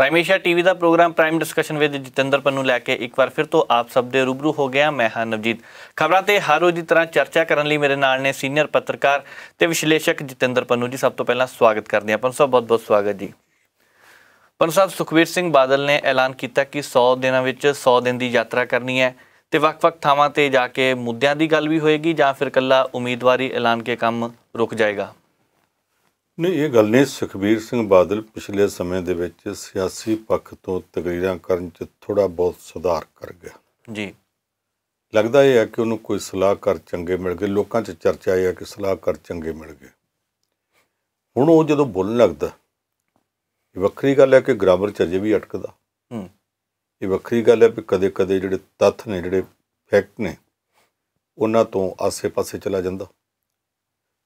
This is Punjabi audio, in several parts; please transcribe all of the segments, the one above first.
ਪ੍ਰਾਈਮੇਸ਼ਾ ਟੀਵੀ ਦਾ program prime discussion with Jatinder Pannu ਲੈ ਕੇ ਇੱਕ ਵਾਰ ਫਿਰ ਤੋਂ ਆਪ ਸਭ ਦੇ ਰੂਬਰੂ ਹੋ ਗਿਆ ਮੈਂ ਹਾਂ ਨਵਜੀਤ ਖਬਰਾਂ ਤੇ ਹਰ ਰੋਜ਼ ਦੀ ਤਰ੍ਹਾਂ ਚਰਚਾ ਕਰਨ ਲਈ ਮੇਰੇ ਨਾਲ ਨੇ ਸੀਨੀਅਰ ਪੱਤਰਕਾਰ ਤੇ ਵਿਸ਼ਲੇਸ਼ਕ ਜਤਿੰਦਰ ਪੰਨੂ ਜੀ ਸਭ ਤੋਂ ਪਹਿਲਾਂ ਸਵਾਗਤ ਕਰਦੇ ਆਪਾਂ ਸਭ ਬਹੁਤ-ਬਹੁਤ ਸਵਾਗਤ ਜੀ ਪੰਨੂ ਸਾਹਿਬ ਸੁਖਵੀਰ ਸਿੰਘ ਬਾਦਲ ਨੇ ਐਲਾਨ ਕੀਤਾ ਕਿ 100 ਦਿਨਾਂ ਵਿੱਚ 100 ਦਿਨ ਦੀ ਯਾਤਰਾ ਕਰਨੀ ਹੈ ਤੇ ਵੱਖ-ਵੱਖ ਥਾਵਾਂ ਤੇ ਜਾ ਕੇ ਮੁੱਦਿਆਂ ਦੀ ਗੱਲ ਵੀ ਹੋਏਗੀ ਜਾਂ ਫਿਰ ਕੱਲਾ ਉਮੀਦਵਾਰੀ ਐਲਾਨ ਕੇ ਕੰਮ ਰੁਕ ਜਾਏਗਾ ਨਹੀਂ ਇਹ ਗੱਲ ਨਹੀਂ ਸੁਖਬੀਰ ਸਿੰਘ ਬਾਦਲ ਪਿਛਲੇ ਸਮੇਂ ਦੇ ਵਿੱਚ ਸਿਆਸੀ ਪੱਖ ਤੋਂ ਤਕਰੀਰਾਂ ਕਰਨ 'ਚ ਥੋੜਾ ਬਹੁਤ ਸੁਧਾਰ ਕਰ ਗਿਆ ਜੀ ਲੱਗਦਾ ਇਹ ਹੈ ਕਿ ਉਹਨੂੰ ਕੋਈ ਸਲਾਹਕਾਰ ਚੰਗੇ ਮਿਲ ਗਏ ਲੋਕਾਂ 'ਚ ਚਰਚਾ ਆਇਆ ਹੈ ਕਿ ਸਲਾਹਕਾਰ ਚੰਗੇ ਮਿਲ ਗਏ ਹੁਣ ਉਹ ਜਦੋਂ ਬੋਲਣ ਲੱਗਦਾ ਇਹ ਵੱਖਰੀ ਗੱਲ ਹੈ ਕਿ ਗ੍ਰਾਮਰ 'ਚ ਅਜੇ ਵੀ ਅਟਕਦਾ ਹੂੰ ਇਹ ਵੱਖਰੀ ਗੱਲ ਹੈ ਕਿ ਕਦੇ-ਕਦੇ ਜਿਹੜੇ ਤੱਥ ਨੇ ਜਿਹੜੇ ਫੈਕਟ ਨੇ ਉਹਨਾਂ ਤੋਂ ਆਸੇ-ਪਾਸੇ ਚਲਾ ਜਾਂਦਾ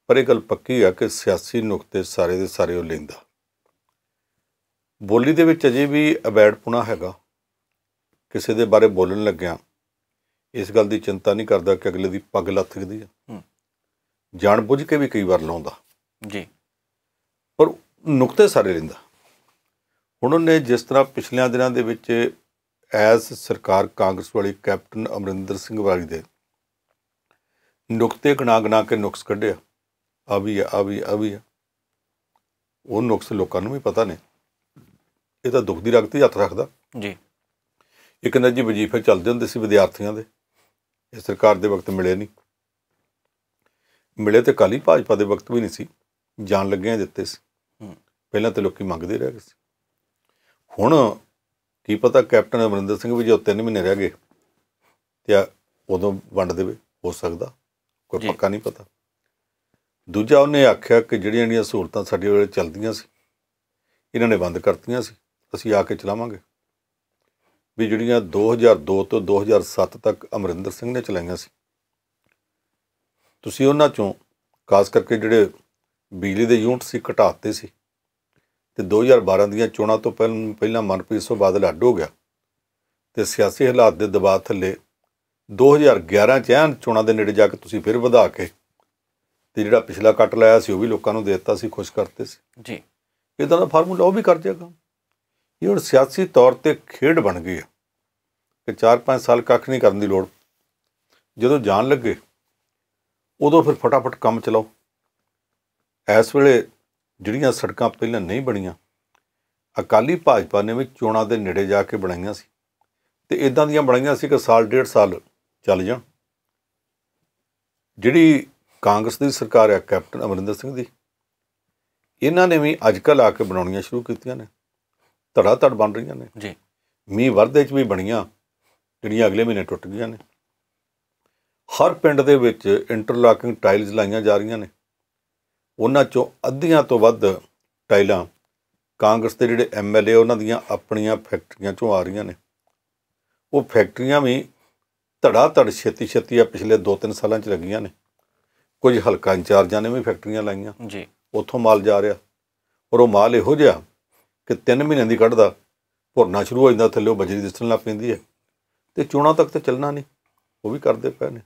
ਪਰ ਇਹ ਗੱਲ ਪੱਕੀ ਆ ਕਿ ਸਿਆਸੀ ਨੁਕਤੇ ਸਾਰੇ ਦੇ ਸਾਰੇ ਉਹ ਲੈਂਦਾ ਬੋਲੀ ਦੇ ਵਿੱਚ ਅਜੇ ਵੀ ਅਬੈੜਪੁਣਾ ਹੈਗਾ ਕਿਸੇ ਦੇ ਬਾਰੇ ਬੋਲਣ ਲੱਗਿਆ ਇਸ ਗੱਲ ਦੀ ਚਿੰਤਾ ਨਹੀਂ ਕਰਦਾ ਕਿ ਅਗਲੇ ਦੀ ਪੱਗ ਲੱਥਕਦੀ ਆ ਜਾਣ ਬੁੱਝ ਕੇ ਵੀ ਕਈ ਵਾਰ ਲਾਉਂਦਾ ਜੀ ਪਰ ਨੁਕਤੇ ਸਾਰੇ ਲੈਂਦਾ ਹੁਣ ਉਹਨੇ ਜਿਸ ਤਰ੍ਹਾਂ ਪਿਛਲਿਆਂ ਦਿਨਾਂ ਦੇ ਵਿੱਚ ਐਸ ਸਰਕਾਰ ਕਾਂਗਰਸ ਵਾਲੀ ਕੈਪਟਨ ਅਮਰਿੰਦਰ ਸਿੰਘ ਵਾਲੀ ਦੇ ਨੁਕਤੇ ਗਣਾ ਗਣਾ ਕੇ ਨੁਕਸ ਕੱਢਿਆ ਆ ਵੀ ਆ ਵੀ ਆ ਵੀ ਉਹ ਨੁਕਸ ਲੋਕਾਂ ਨੂੰ ਵੀ ਪਤਾ ਨੇ ਇਹ ਤਾਂ ਦੁੱਖ ਦੀ ਰਗਤ ਤੇ ਹੱਥ ਰੱਖਦਾ ਜੀ ਇੱਕ ਨਾ ਜੀ ਵਜੀਫੇ ਚੱਲਦੇ ਹੁੰਦੇ ਸੀ ਵਿਦਿਆਰਥੀਆਂ ਦੇ ਇਹ ਸਰਕਾਰ ਦੇ ਵਕਤ ਮਿਲੇ ਨਹੀਂ ਮਿਲੇ ਤੇ ਕਾਲੀ ਭਾਜਪਾ ਦੇ ਵਕਤ ਵੀ ਨਹੀਂ ਸੀ ਜਾਣ ਲੱਗਿਆਂ ਦਿੱਤੇ ਸੀ ਪਹਿਲਾਂ ਤੇ ਲੋਕੀ ਮੰਗਦੇ ਰਹਿ ਗਏ ਸੀ ਹੁਣ ਕੀ ਪਤਾ ਕੈਪਟਨ ਅਮਰਿੰਦਰ ਸਿੰਘ ਵੀ ਜੋ 3 ਮਹੀਨੇ ਰਹਿ ਗਏ ਤੇ ਉਦੋਂ ਵੰਡ ਦੇਵੇ ਹੋ ਸਕਦਾ ਕੋਈ ਪੱਕਾ ਨਹੀਂ ਪਤਾ ਦੂਜਾ ਉਹਨੇ ਆਖਿਆ ਕਿ ਜਿਹੜੀਆਂ ਜਿਹੜੀਆਂ ਸਹੂਲਤਾਂ ਸਾਡੇ ਵੇਲੇ ਚੱਲਦੀਆਂ ਸੀ ਇਹਨਾਂ ਨੇ ਬੰਦ ਕਰਤੀਆਂ ਸੀ ਅਸੀਂ ਆ ਕੇ ਚਲਾਵਾਂਗੇ ਵੀ ਜਿਹੜੀਆਂ 2002 ਤੋਂ 2007 ਤੱਕ ਅਮਰਿੰਦਰ ਸਿੰਘ ਨੇ ਚਲਾਈਆਂ ਸੀ ਤੁਸੀਂ ਉਹਨਾਂ ਚੋਂ ਖਾਸ ਕਰਕੇ ਜਿਹੜੇ ਬਿਜਲੀ ਦੇ ਯੂਨਿਟ ਸੀ ਘਟਾਤੇ ਸੀ ਤੇ 2012 ਦੀਆਂ ਚੋਣਾਂ ਤੋਂ ਪਹਿਲਾਂ ਮਨਪ੍ਰੀਤ ਸਿੰਘ ਬਾਦਲ ਅੱਡ ਹੋ ਗਿਆ ਤੇ ਸਿਆਸੀ ਹਾਲਾਤ ਦੇ ਦਬਾਅ ਥੱਲੇ 2011 ਚ ਇਹਨਾਂ ਚੋਣਾਂ ਦੇ ਨੇੜੇ ਜਾ ਕੇ ਤੁਸੀਂ ਫਿਰ ਵਧਾ ਕੇ ਤੇ ਜਿਹੜਾ ਪਿਛਲਾ ਕੱਟ ਲਾਇਆ ਸੀ ਉਹ ਵੀ ਲੋਕਾਂ ਨੂੰ ਦੇ ਦਿੱਤਾ ਸੀ ਖੁਸ਼ ਕਰਤੇ ਸੀ ਜੀ ਇਦਾਂ ਦਾ ਫਾਰਮੂਲਾ ਉਹ ਵੀ ਕਰ ਜਾਗਾ ਇਹ ਹੁਣ ਸਿਆਸੀ ਤੌਰ ਤੇ ਖੇਡ ਬਣ ਗਈ ਹੈ ਕਿ 4-5 ਸਾਲ ਕੱਖ ਨਹੀਂ ਕਰਨ ਦੀ ਲੋੜ ਜਦੋਂ ਜਾਣ ਲੱਗੇ ਉਦੋਂ ਫਿਰ ਫਟਾਫਟ ਕੰਮ ਚਲਾਓ ਇਸ ਵੇਲੇ ਜਿਹੜੀਆਂ ਸੜਕਾਂ ਪਹਿਲਾਂ ਨਹੀਂ ਬਣੀਆਂ ਅਕਾਲੀ ਭਾਜਪਾ ਨੇ ਵੀ ਚੋਣਾਂ ਦੇ ਨੇੜੇ ਜਾ ਕੇ ਬਣਾਈਆਂ ਸੀ ਤੇ ਇਦਾਂ ਦੀਆਂ ਬਣਾਈਆਂ ਸੀ ਕਿ ਸਾਲ ਡੇਢ ਸਾਲ ਚੱਲ ਜਾਣ ਜਿਹੜੀ ਕਾਂਗਰਸ ਦੀ ਸਰਕਾਰ ਹੈ ਕੈਪਟਨ ਅਮਰਿੰਦਰ ਸਿੰਘ ਦੀ ਇਹਨਾਂ ਨੇ ਵੀ ਅੱਜ ਕੱਲ ਆ ਕੇ ਬਣਾਉਣੀਆਂ ਸ਼ੁਰੂ ਕੀਤੀਆਂ ਨੇ ਧੜਾ ਧੜ ਬਣ ਰਹੀਆਂ ਨੇ ਜੀ ਮੀਂਹ ਵਰਦੇ ਚ ਵੀ ਬਣੀਆਂ ਜਿਹੜੀਆਂ ਅਗਲੇ ਮਹੀਨੇ ਟੁੱਟ ਗਈਆਂ ਨੇ ਹਰ ਪਿੰਡ ਦੇ ਵਿੱਚ ਇੰਟਰਲਾਕਿੰਗ ਟਾਈਲਸ ਲਾਈਆਂ ਜਾ ਰਹੀਆਂ ਨੇ ਉਹਨਾਂ ਚੋਂ ਅੱਧੀਆਂ ਤੋਂ ਵੱਧ ਟਾਈਲਾਂ ਕਾਂਗਰਸ ਦੇ ਜਿਹੜੇ ਐਮਐਲਏ ਉਹਨਾਂ ਦੀਆਂ ਆਪਣੀਆਂ ਫੈਕਟਰੀਆਂ ਚੋਂ ਆ ਰਹੀਆਂ ਨੇ ਉਹ ਫੈਕਟਰੀਆਂ ਵੀ ਧੜਾ ਧੜ ਛੇਤੀ ਛੇਤੀ ਆ ਪਿਛਲੇ 2-3 ਸਾਲਾਂ 'ਚ ਲੱਗੀਆਂ ਨੇ ਕੁਝ ਹਲਕਾ ਇੰਚਾਰਜਾਂ ਨੇ ਵੀ ਫੈਕਟਰੀਆਂ ਲਾਈਆਂ ਜੀ ਉੱਥੋਂ ਮਾਲ ਜਾ ਰਿਹਾ ਔਰ ਉਹ ਮਾਲ ਇਹੋ ਜਿਹਾ ਕਿ 3 ਮਹੀਨਿਆਂ ਦੀ ਕੱਢਦਾ ਭੁਰਨਾ ਸ਼ੁਰੂ ਹੋ ਜਾਂਦਾ ਥੱਲੇ ਉਹ ਬਜਰੀ ਦਿਸਣ ਲੱਗ ਪੈਂਦੀ ਹੈ ਤੇ ਚੋਣਾ ਤੱਕ ਤਾਂ ਚੱਲਣਾ ਨਹੀਂ ਉਹ ਵੀ ਕਰਦੇ ਪਏ ਨੇ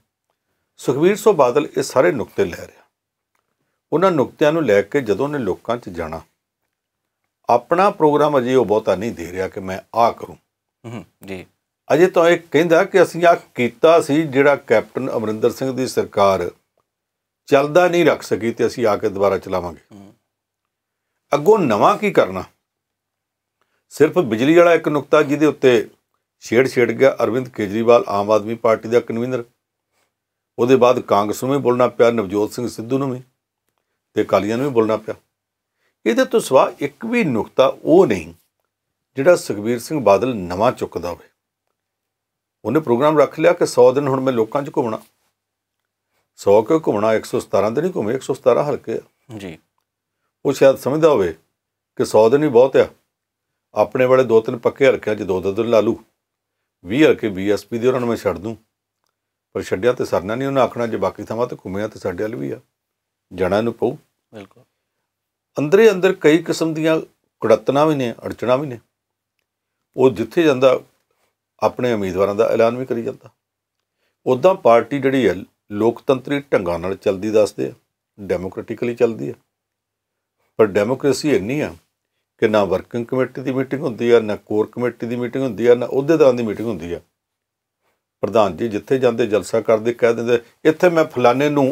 ਸੁਖਵੀਰ ਸੋ ਬਾਦਲ ਇਹ ਸਾਰੇ ਨੁਕਤੇ ਲੈ ਰਿਹਾ ਉਹਨਾਂ ਨੁਕਤਿਆਂ ਨੂੰ ਲੈ ਕੇ ਜਦੋਂ ਨੇ ਲੋਕਾਂ 'ਚ ਜਾਣਾ ਆਪਣਾ ਪ੍ਰੋਗਰਾਮ ਅਜੇ ਉਹ ਬਹੁਤਾ ਨਹੀਂ ਦੇ ਰਿਹਾ ਕਿ ਮੈਂ ਆਹ ਕਰੂੰ ਜੀ ਅਜੇ ਤਾਂ ਇਹ ਕਹਿੰਦਾ ਕਿ ਅਸੀਂ ਆ ਕੀਤਾ ਸੀ ਜਿਹੜਾ ਕੈਪਟਨ ਅਮਰਿੰਦਰ ਸਿੰਘ ਦੀ ਸਰਕਾਰ ਚੱਲਦਾ ਨਹੀਂ ਰੱਖ ਸਕੀ ਤੇ ਅਸੀਂ ਆ ਕੇ ਦੁਬਾਰਾ ਚਲਾਵਾਂਗੇ ਅੱਗੋਂ ਨਵਾਂ ਕੀ ਕਰਨਾ ਸਿਰਫ ਬਿਜਲੀ ਵਾਲਾ ਇੱਕ ਨੁਕਤਾ ਜਿਹਦੇ ਉੱਤੇ ਛੇੜ ਛੇੜ ਗਿਆ ਅਰਵਿੰਦ ਕੇਜਰੀਵਾਲ ਆਮ ਆਦਮੀ ਪਾਰਟੀ ਦਾ ਕਨਵੀਨਰ ਉਹਦੇ ਬਾਅਦ ਕਾਂਗਰਸ ਨੂੰ ਵੀ ਬੋਲਣਾ ਪਿਆ ਨਵਜੋਤ ਸਿੰਘ ਸਿੱਧੂ ਨੂੰ ਵੀ ਤੇ ਕਾਲੀਆਂ ਨੂੰ ਵੀ ਬੋਲਣਾ ਪਿਆ ਇਹਦੇ ਤੋਂ ਸਵਾ ਇੱਕ ਵੀ ਨੁਕਤਾ ਉਹ ਨਹੀਂ ਜਿਹੜਾ ਸੁਖਬੀਰ ਸਿੰਘ ਬਾਦਲ ਨਵਾਂ ਚੁੱਕਦਾ ਹੋਵੇ ਉਹਨੇ ਪ੍ਰੋਗਰਾਮ ਰੱਖ ਲਿਆ ਕਿ 100 ਦਿਨ ਹੁਣ ਮੈਂ ਲੋਕਾਂ 'ਚ ਘੁੰਮਣਾ 100 ਕਿਉਂ ਘੁੰਮਣਾ 117 ਤੇ ਨਹੀਂ ਘੁੰਮੇ 117 ਹਲਕੇ ਆ ਜੀ ਉਹ ਸ਼ਾਇਦ ਸਮਝਦਾ ਹੋਵੇ ਕਿ 100 ਦੇ ਨਹੀਂ ਬਹੁਤ ਆ ਆਪਣੇ ਵਾਲੇ ਦੋ ਤਿੰਨ ਪੱਕੇ ਹਲਕਿਆਂ 'ਚ ਦੋ ਦੋ ਲਾ ਲੂ 20 ਹਲਕੇ ਬੀਐਸਪੀ ਦੇ ਉਹਨਾਂ ਨੂੰ ਮੈਂ ਛੱਡ ਦੂੰ ਪਰ ਛੱਡਿਆ ਤੇ ਸਰਨਾ ਨਹੀਂ ਉਹਨਾਂ ਆਖਣਾ ਜੇ ਬਾਕੀ ਥਾਵਾਂ ਤੇ ਘੁੰਮਿਆ ਤੇ ਸਾਡੇ ਵੱਲ ਵੀ ਆ ਜਣਾ ਨੂੰ ਪਊ ਬਿਲਕੁਲ ਅੰਦਰੇ ਅੰਦਰ ਕਈ ਕਿਸਮ ਦੀਆਂ ਕੁੜਤਨਾ ਵੀ ਨੇ ਅੜਚਣਾ ਵੀ ਨੇ ਉਹ ਜਿੱਥੇ ਜਾਂਦਾ ਆਪਣੇ ਉਮੀਦਵਾਰਾਂ ਦਾ ਐਲਾਨ ਵੀ ਕਰੀ ਜਾਂਦਾ ਉਦਾਂ ਪਾਰਟੀ ਜਿਹੜੀ ਹੈ ਲੋਕਤੰਤਰੀ ਢੰਗਾਂ ਨਾਲ ਚੱਲਦੀ ਦੱਸਦੇ ਆ ਡੈਮੋਕ੍ਰੈਟਿਕਲੀ ਚੱਲਦੀ ਆ ਪਰ ਡੈਮੋਕ੍ਰੇਸੀ ਇੰਨੀ ਆ ਕਿ ਨਾ ਵਰਕਿੰਗ ਕਮੇਟੀ ਦੀ ਮੀਟਿੰਗ ਹੁੰਦੀ ਆ ਨਾ ਕੋਰ ਕਮੇਟੀ ਦੀ ਮੀਟਿੰਗ ਹੁੰਦੀ ਆ ਨਾ ਉਹਦੇ ਤਰ੍ਹਾਂ ਦੀ ਮੀਟਿੰਗ ਹੁੰਦੀ ਆ ਪ੍ਰਧਾਨ ਜੀ ਜਿੱਥੇ ਜਾਂਦੇ ਜਲਸਾ ਕਰਦੇ ਕਹਿ ਦਿੰਦੇ ਇੱਥੇ ਮੈਂ ਫਲਾਣੇ ਨੂੰ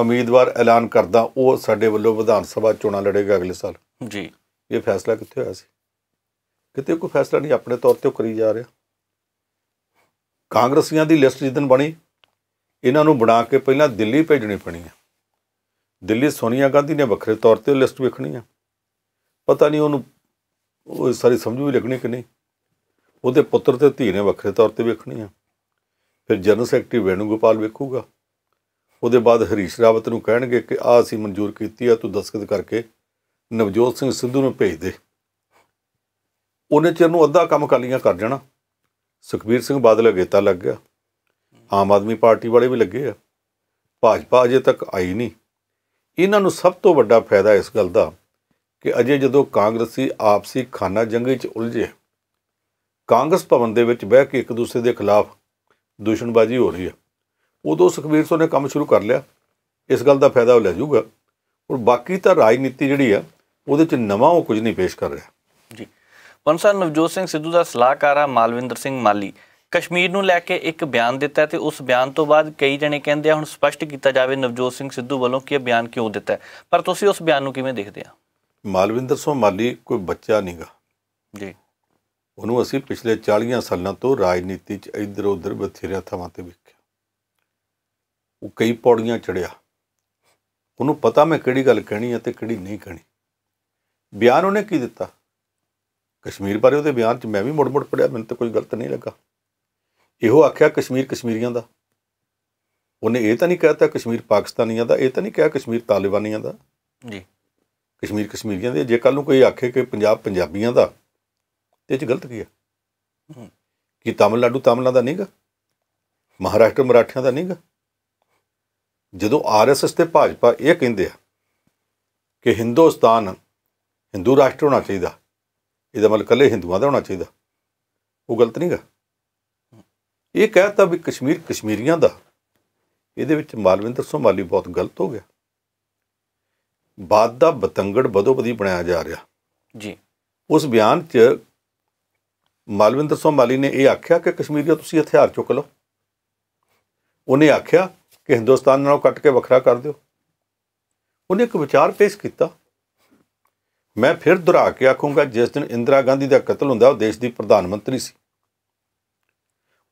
ਉਮੀਦਵਾਰ ਐਲਾਨ ਕਰਦਾ ਉਹ ਸਾਡੇ ਵੱਲੋਂ ਵਿਧਾਨ ਸਭਾ ਚੋਣਾਂ ਲੜੇਗਾ ਅਗਲੇ ਸਾਲ ਜੀ ਇਹ ਫੈਸਲਾ ਕਿੱਥੇ ਹੋਇਆ ਸੀ ਕਿਤੇ ਕੋਈ ਫੈਸਲਾ ਨਹੀਂ ਆਪਣੇ ਤੌਰ ਤੇ ਕਰੀ ਜਾ ਰਿਹਾ ਕਾਂਗਰਸੀਆਂ ਦੀ ਲਿਸਟ ਜਿੱਦਨ ਬਣੀ ਇਹਨਾਂ ਨੂੰ ਬਣਾ ਕੇ ਪਹਿਲਾਂ ਦਿੱਲੀ ਭੇਜਣੀ ਪਣੀ ਹੈ ਦਿੱਲੀ ਸੋਨੀਆ ਗਾਂਧੀ ਨੇ ਵੱਖਰੇ ਤੌਰ ਤੇ ਲਿਸਟ ਵੇਖਣੀ ਆ ਪਤਾ ਨਹੀਂ ਉਹਨੂੰ ਉਹ ਸਾਰੀ ਸਮਝੂ ਵੀ ਲਿਖਣੀ ਕਿ ਨਹੀਂ ਉਹਦੇ ਪੁੱਤਰ ਤੇ ਧੀ ਨੇ ਵੱਖਰੇ ਤੌਰ ਤੇ ਵੇਖਣੀ ਆ ਫਿਰ ਜਨਰਲ ਸੈਕਟਰੀ ਗੋਪਾਲ ਵੇਖੂਗਾ ਉਹਦੇ ਬਾਅਦ ਹਰੀਸ਼ ਰਾਵਤ ਨੂੰ ਕਹਿਣਗੇ ਕਿ ਆ ਅਸੀਂ ਮਨਜ਼ੂਰ ਕੀਤੀ ਆ ਤੂੰ ਦਸਖਤ ਕਰਕੇ ਨਵਜੋਤ ਸਿੰਘ ਸਿੱਧੂ ਨੂੰ ਭੇਜ ਦੇ ਉਹਨੇ ਚਿਰ ਨੂੰ ਅੱਧਾ ਕੰਮ ਕਾਲੀਆਂ ਕਰ ਜਾਣਾ ਸੁਖਬੀਰ ਸਿੰਘ ਬਾਦਲ ਅਗੇਤਾ ਲੱਗ ਗਿਆ ਆਮ ਆਦਮੀ ਪਾਰਟੀ ਵਾਲੇ ਵੀ ਲੱਗੇ ਆ ਭਾਜਪਾ ਅਜੇ ਤੱਕ ਆਈ ਨਹੀਂ ਇਹਨਾਂ ਨੂੰ ਸਭ ਤੋਂ ਵੱਡਾ ਫਾਇਦਾ ਇਸ ਗੱਲ ਦਾ ਕਿ ਅਜੇ ਜਦੋਂ ਕਾਂਗਰਸੀ ਆਪਸੀ ਖਾਨਾ ਜੰਗ 'ਚ ਉਲਝੇ ਕਾਂਗਰਸ ਭਵਨ ਦੇ ਵਿੱਚ ਬਹਿ ਕੇ ਇੱਕ ਦੂਸਰੇ ਦੇ ਖਿਲਾਫ ਦੁਸ਼ਣਬਾਜ਼ੀ ਹੋ ਰਹੀ ਹੈ ਉਦੋਂ ਸੁਖਵੀਰ ਸਿੰਘ ਨੇ ਕੰਮ ਸ਼ੁਰੂ ਕਰ ਲਿਆ ਇਸ ਗੱਲ ਦਾ ਫਾਇਦਾ ਉਹ ਲੈ ਜਾਊਗਾ ਔਰ ਬਾਕੀ ਤਾਂ ਰਾਜਨੀਤੀ ਜਿਹੜੀ ਆ ਉਹਦੇ 'ਚ ਨਵਾਂ ਉਹ ਕੁਝ ਨਹੀਂ ਪੇਸ਼ ਕਰ ਰਿਹਾ ਜੀ ਪੰਸਾ ਨਵਜੋਤ ਸਿੰਘ ਸਿੱਧੂ ਦਾ ਸਲਾਹਕਾਰ ਆ ਮਾਲਵਿੰਦਰ ਸਿੰਘ ਮਾਲੀ ਕਸ਼ਮੀਰ ਨੂੰ ਲੈ ਕੇ ਇੱਕ ਬਿਆਨ ਦਿੱਤਾ ਤੇ ਉਸ ਬਿਆਨ ਤੋਂ ਬਾਅਦ ਕਈ ਜਣੇ ਕਹਿੰਦੇ ਆ ਹੁਣ ਸਪਸ਼ਟ ਕੀਤਾ ਜਾਵੇ ਨਵਜੋਤ ਸਿੰਘ ਸਿੱਧੂ ਵੱਲੋਂ ਕਿ ਇਹ ਬਿਆਨ ਕਿਉਂ ਦਿੱਤਾ ਪਰ ਤੁਸੀਂ ਉਸ ਬਿਆਨ ਨੂੰ ਕਿਵੇਂ ਦੇਖਦੇ ਆ ਮਾਲਵਿੰਦਰ ਸਿੰਘ ਮਾਲੀ ਕੋਈ ਬੱਚਾ ਨਹੀਂਗਾ ਜੀ ਉਹਨੂੰ ਅਸੀਂ ਪਿਛਲੇ 40 ਸਾਲਾਂ ਤੋਂ ਰਾਜਨੀਤੀ 'ਚ ਇੱਧਰ ਉੱਧਰ ਬਥੇਰੇ ਥਾਵਾਂ ਤੇ ਵੇਖਿਆ ਉਹ ਕਈ ਪੌੜੀਆਂ ਚੜਿਆ ਉਹਨੂੰ ਪਤਾ ਮੈਂ ਕਿਹੜੀ ਗੱਲ ਕਹਿਣੀ ਹੈ ਤੇ ਕਿਹੜੀ ਨਹੀਂ ਕਹਿਣੀ ਬਿਆਨ ਉਹਨੇ ਕੀ ਦਿੱਤਾ ਕਸ਼ਮੀਰ ਬਾਰੇ ਉਹਦੇ ਬਿਆਨ 'ਚ ਮੈਂ ਵੀ ਮੁੜ-ਮੁੜ ਪੜਿਆ ਮੈਨੂੰ ਤਾਂ ਕੋਈ ਗਲਤ ਨਹੀਂ ਲੱਗਾ ਇਹੋ ਆਖਿਆ ਕਸ਼ਮੀਰ ਕਸ਼ਮੀਰੀਆਂ ਦਾ ਉਹਨੇ ਇਹ ਤਾਂ ਨਹੀਂ ਕਹਿਤਾ ਕਸ਼ਮੀਰ ਪਾਕਿਸਤਾਨੀਆਂ ਦਾ ਇਹ ਤਾਂ ਨਹੀਂ ਕਿਹਾ ਕਸ਼ਮੀਰ ਤਾਲਿਬਾਨੀਆਂ ਦਾ ਜੀ ਕਸ਼ਮੀਰ ਕਸ਼ਮੀਰੀਆਂ ਦੇ ਜੇ ਕੱਲ ਨੂੰ ਕੋਈ ਆਖੇ ਕਿ ਪੰਜਾਬ ਪੰਜਾਬੀਆਂ ਦਾ ਤੇ ਇਹ ਚ ਗਲਤ ਕੀ ਆ ਕਿ ਤਾਮਿਲਨਾਡੂ ਤਾਮਿਲਾਂ ਦਾ ਨਹੀਂਗਾ ਮਹਾਰਾਸ਼ਟਰ ਮਰਾਠਿਆਂ ਦਾ ਨਹੀਂਗਾ ਜਦੋਂ ਆਰਐਸਐਸ ਤੇ ਭਾਜਪਾ ਇਹ ਕਹਿੰਦੇ ਆ ਕਿ ਹਿੰਦੁਸਤਾਨ ਹਿੰਦੂ ਰਾਸ਼ਟਰ ਹੋਣਾ ਚਾਹੀਦਾ ਇਹਦਾ ਮਤਲਬ ਕੱਲੇ ਹਿੰਦੂਆਂ ਦਾ ਹੋਣਾ ਚਾਹੀਦਾ ਉਹ ਗਲਤ ਨਹੀਂਗਾ ਇਹ ਕਹਿਤਾ ਵੀ ਕਸ਼ਮੀਰ ਕਸ਼ਮੀਰੀਆਂ ਦਾ ਇਹਦੇ ਵਿੱਚ ਮਾਲਵਿੰਦਰ ਸੋਮਾਲੀ ਬਹੁਤ ਗਲਤ ਹੋ ਗਿਆ ਬਾਦ ਦਾ ਬਤੰਗੜ ਬਦੋਬਦੀ ਬਣਾਇਆ ਜਾ ਰਿਹਾ ਜੀ ਉਸ ਬਿਆਨ 'ਚ ਮਾਲਵਿੰਦਰ ਸੋਮਾਲੀ ਨੇ ਇਹ ਆਖਿਆ ਕਿ ਕਸ਼ਮੀਰੀਆ ਤੁਸੀਂ ਹਥਿਆਰ ਚੁੱਕ ਲਓ ਉਹਨੇ ਆਖਿਆ ਕਿ ਹਿੰਦੁਸਤਾਨ ਨਾਲੋਂ ਕੱਟ ਕੇ ਵੱਖਰਾ ਕਰ ਦਿਓ ਉਹਨੇ ਇੱਕ ਵਿਚਾਰ ਪੇਸ਼ ਕੀਤਾ ਮੈਂ ਫਿਰ ਦੁਹਰਾ ਕੇ ਆਖੂੰਗਾ ਜਿਸ ਦਿਨ ਇੰਦਰਾ ਗਾਂਧੀ ਦਾ ਕਤਲ ਹੁੰਦਾ ਉਹ ਦੇਸ਼ ਦੀ ਪ੍ਰਧਾਨ ਮੰਤਰੀ ਸੀ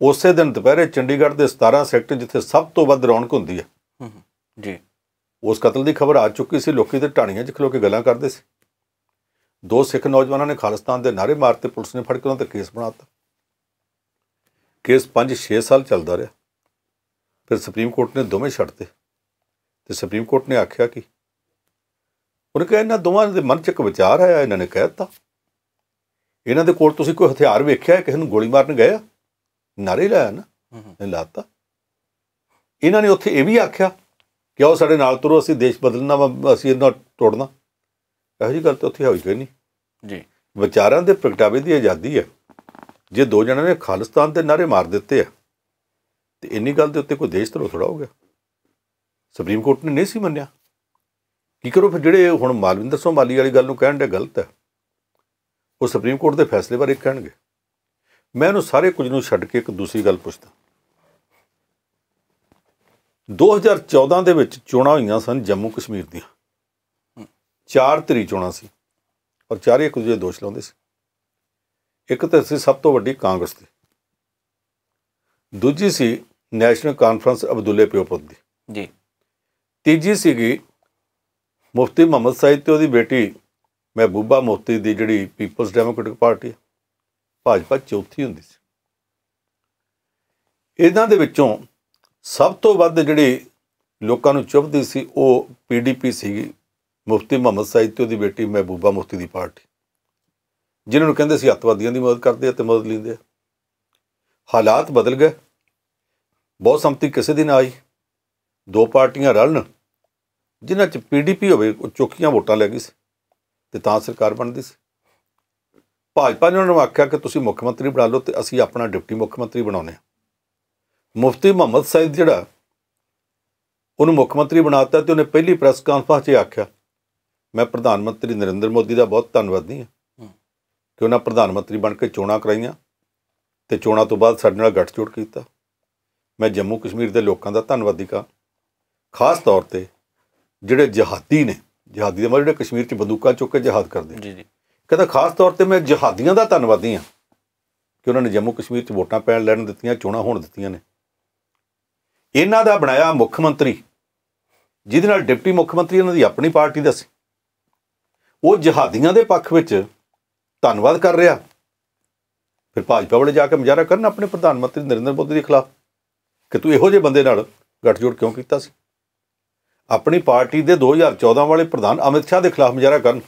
ਉਸੇ ਦਿਨ ਦੁਪਹਿਰੇ ਚੰਡੀਗੜ੍ਹ ਦੇ 17 ਸੈਕਟਰ ਜਿੱਥੇ ਸਭ ਤੋਂ ਵੱਧ ਰੌਣਕ ਹੁੰਦੀ ਹੈ ਜੀ ਉਸ ਕਤਲ ਦੀ ਖਬਰ ਆ ਚੁੱਕੀ ਸੀ ਲੋਕੀ ਤੇ ਢਾਣੀਆਂ 'ਚ ਖਲੋ ਕੇ ਗੱਲਾਂ ਕਰਦੇ ਸੀ ਦੋ ਸਿੱਖ ਨੌਜਵਾਨਾਂ ਨੇ ਖਾਲਿਸਤਾਨ ਦੇ ਨਾਰੇ ਮਾਰਤੇ ਪੁਲਿਸ ਨੇ ਫੜ ਕੇ ਉਹਨਾਂ ਤੇ ਕੇਸ ਬਣਾਤਾ ਕੇਸ 5-6 ਸਾਲ ਚੱਲਦਾ ਰਿਹਾ ਫਿਰ ਸੁਪਰੀਮ ਕੋਰਟ ਨੇ ਦੋਵੇਂ ਛੱਡਤੇ ਤੇ ਸੁਪਰੀਮ ਕੋਰਟ ਨੇ ਆਖਿਆ ਕਿ ਉਹਨੇ ਕਿਹਾ ਇਹਨਾਂ ਦੋਵਾਂ ਦੇ ਮਨ 'ਚ ਇੱਕ ਵਿਚਾਰ ਆਇਆ ਇਹਨਾਂ ਨੇ ਕਹਿ ਦਿੱਤਾ ਇਹਨਾਂ ਦੇ ਕੋਲ ਤੁਸੀਂ ਕੋਈ ਹਥਿਆਰ ਵੇਖਿਆ ਕਿਸੇ ਨੂੰ ਗੋਲੀ ਮਾਰਨ ਗਏ ਆ ਨਾਰੇ ਲਾਇਆ ਨਾ ਇਹ ਲਾਤਾ ਇਹਨਾਂ ਨੇ ਉੱਥੇ ਇਹ ਵੀ ਆਖਿਆ ਕਿ ਆਓ ਸਾਡੇ ਨਾਲ ਤੁਰੋ ਅਸੀਂ ਦੇਸ਼ ਬਦਲਣਾ ਅਸੀਂ ਇਹਨਾਂ ਤੋੜਨਾ ਇਹੋ ਜੀ ਗੱਲ ਤਾਂ ਉੱਥੇ ਹੋਈ ਕੋਈ ਨਹੀਂ ਜੀ ਵਿਚਾਰਾਂ ਦੇ ਪ੍ਰਗਟਾਵੇ ਦੀ ਆਜ਼ਾਦੀ ਹੈ ਜੇ ਦੋ ਜਣਾਂ ਨੇ ਖਾਲਿਸਤਾਨ ਦੇ ਨਾਰੇ ਮਾਰ ਦਿੱਤੇ ਆ ਤੇ ਇੰਨੀ ਗੱਲ ਦੇ ਉੱਤੇ ਕੋਈ ਦੇਸ਼ ਤਰੋ ਥੋੜਾ ਹੋ ਗਿਆ ਸੁਪਰੀਮ ਕੋਰਟ ਨੇ ਨਹੀਂ ਸੀ ਮੰਨਿਆ ਕੀ ਕਰੋ ਫਿਰ ਜਿਹੜੇ ਹੁਣ ਮਾਲਵਿੰਦਰ ਸੋਮਾਲੀ ਵਾਲੀ ਗੱਲ ਨੂੰ ਕਹਿਣ ਦੇ ਗਲਤ ਹੈ ਉਹ ਸੁਪਰੀਮ ਕੋਰਟ ਦੇ ਫੈਸਲੇ ਬਾਰੇ ਕਹਿਣਗੇ ਮੈਂ ਉਹਨੂੰ ਸਾਰੇ ਕੁਝ ਨੂੰ ਛੱਡ ਕੇ ਇੱਕ ਦੂਸਰੀ ਗੱਲ ਪੁੱਛਦਾ 2014 ਦੇ ਵਿੱਚ ਚੋਣਾਂ ਹੋਈਆਂ ਸਨ ਜੰਮੂ ਕਸ਼ਮੀਰ ਦੀਆਂ ਚਾਰ ਤਰੀ ਚੋਣਾਂ ਸੀ ਔਰ ਚਾਰੇ ਇੱਕ ਦੂਜੇ ਦੋਸ਼ ਲਾਉਂਦੇ ਸੀ ਇੱਕ ਤਾਂ ਸੀ ਸਭ ਤੋਂ ਵੱਡੀ ਕਾਂਗਰਸ ਦੀ ਦੂਜੀ ਸੀ ਨੈਸ਼ਨਲ ਕਾਨਫਰੰਸ ਅਬਦੁੱਲੇ ਪਿਓਪਤ ਦੀ ਜੀ ਤੀਜੀ ਸੀਗੀ ਮੁਫਤੀ ਮੁਹੰਮਦ ਸਾਹਿਬ ਤੇ ਉਹਦੀ ਬੇਟੀ ਮਹਿਬੂਬਾ ਮੁਫਤੀ ਦੀ ਜਿਹੜੀ ਪੀਪਲਸ ਡੈਮੋਕ੍ਰੈਟਿਕ ਪਾਰਟੀ ਭਾਜਪਾ ਚੌਥੀ ਹੁੰਦੀ ਸੀ ਇਹਨਾਂ ਦੇ ਵਿੱਚੋਂ ਸਭ ਤੋਂ ਵੱਧ ਜਿਹੜੇ ਲੋਕਾਂ ਨੂੰ ਚੁਭਦੀ ਸੀ ਉਹ ਪੀਡੀਪੀ ਸੀਗੀ ਮੁਫਤੀ ਮੁਹੰਮਦ ਸਾਈਦ ਤੇ ਉਹਦੀ ਬੇਟੀ ਮਹਿਬੂਬਾ ਮੁਫਤੀ ਦੀ ਪਾਰਟੀ ਜਿਨ੍ਹਾਂ ਨੂੰ ਕਹਿੰਦੇ ਸੀ ਹੱਤਵਾਦੀਆਂ ਦੀ ਮਦਦ ਕਰਦੇ ਆ ਤੇ ਮਦਦ ਲੈਂਦੇ ਆ ਹਾਲਾਤ ਬਦਲ ਗਏ ਬਹੁਤ ਸੰਮਤੀ ਕਿਸੇ ਦਿਨ ਆਈ ਦੋ ਪਾਰਟੀਆਂ ਰਲਣ ਜਿਨ੍ਹਾਂ 'ਚ ਪੀਡੀਪੀ ਹੋਵੇ ਉਹ ਚੋਕੀਆਂ ਵੋਟਾਂ ਲੈ ਗਈ ਸੀ ਤੇ ਤਾਂ ਸਰਕਾਰ ਬਣਦੀ ਸੀ ਭਾਜਪਾ ਨੇ ਉਹਨਾਂ ਨੂੰ ਆਖਿਆ ਕਿ ਤੁਸੀਂ ਮੁੱਖ ਮੰਤਰੀ ਬਣਾ ਲਓ ਤੇ ਅਸੀਂ ਆਪਣਾ ਡਿਪਟੀ ਮੁੱਖ ਮੰਤਰੀ ਬਣਾਉਨੇ ਆ ਮੁਫਤੀ ਮੁਹੰਮਦ ਸੈਦ ਜਿਹੜਾ ਉਹਨੂੰ ਮੁੱਖ ਮੰਤਰੀ ਬਣਾਤਾ ਤੇ ਉਹਨੇ ਪਹਿਲੀ ਪ੍ਰੈਸ ਕਾਨਫਰੰਸ 'ਚ ਆਖਿਆ ਮੈਂ ਪ੍ਰਧਾਨ ਮੰਤਰੀ ਨਰਿੰਦਰ ਮੋਦੀ ਦਾ ਬਹੁਤ ਧੰਨਵਾਦੀ ਹਾਂ ਕਿ ਉਹਨਾਂ ਪ੍ਰਧਾਨ ਮੰਤਰੀ ਬਣ ਕੇ ਚੋਣਾਂ ਕਰਾਈਆਂ ਤੇ ਚੋਣਾਂ ਤੋਂ ਬਾਅਦ ਸਾਡੇ ਨਾਲ ਗੱਠਜੋੜ ਕੀਤਾ ਮੈਂ ਜੰਮੂ ਕਸ਼ਮੀਰ ਦੇ ਲੋਕਾਂ ਦਾ ਧੰਨਵਾਦੀ ਕਾ ਖਾਸ ਤੌਰ ਤੇ ਜਿਹੜੇ ਜਹਾਦੀ ਨੇ ਜਹਾਦੀ ਦੇ ਮਤਲਬ ਜਿਹੜੇ ਕਸ਼ਮੀਰ 'ਚ ਬੰਦੂਕਾਂ ਚੁੱਕ ਕੇ ਜਹਾਦ ਕਰਦੇ ਜੀ ਜੀ ਕਹਿੰਦਾ ਖਾਸ ਤੌਰ ਤੇ ਮੈਂ ਜਹਾਦੀਆਂ ਦਾ ਧੰਨਵਾਦੀ ਹਾਂ ਕਿ ਉਹਨਾਂ ਨੇ ਜੰਮੂ ਕਸ਼ਮੀਰ 'ਚ ਵੋਟਾਂ ਪੈਣ ਲੈਣ ਦਿੱਤੀਆਂ ਚੋਣਾਂ ਹੋਣ ਦਿੱਤੀਆਂ ਨੇ ਇਹਨਾਂ ਦਾ ਬਣਾਇਆ ਮੁੱਖ ਮੰਤਰੀ ਜਿਹਦੇ ਨਾਲ ਡਿਪਟੀ ਮੁੱਖ ਮੰਤਰੀ ਉਹਨਾਂ ਦੀ ਆਪਣੀ ਪਾਰਟੀ ਦਾ ਸੀ ਉਹ ਜਹਾਦੀਆਂ ਦੇ ਪੱਖ ਵਿੱਚ ਧੰਨਵਾਦ ਕਰ ਰਿਹਾ ਫਿਰ ਭਾਜਪਾ ਵਾਲੇ ਜਾ ਕੇ ਮਜ਼ਾਰਾ ਕਰਨ ਆਪਣੇ ਪ੍ਰਧਾਨ ਮੰਤਰੀ ਨਰਿੰਦਰ ਮੋਦੀ ਦੇ ਖਿਲਾਫ ਕਿ ਤੂੰ ਇਹੋ ਜਿਹੇ ਬੰਦੇ ਨਾਲ ਗੱਠਜੋੜ ਕਿਉਂ ਕੀਤਾ ਸੀ ਆਪਣੀ ਪਾਰਟੀ ਦੇ 2014 ਵਾਲੇ ਪ੍ਰਧਾਨ ਅਮਿਤ ਸ਼ਾਹ ਦੇ ਖਿਲਾਫ ਮਜ਼ਾਰਾ ਕਰਨ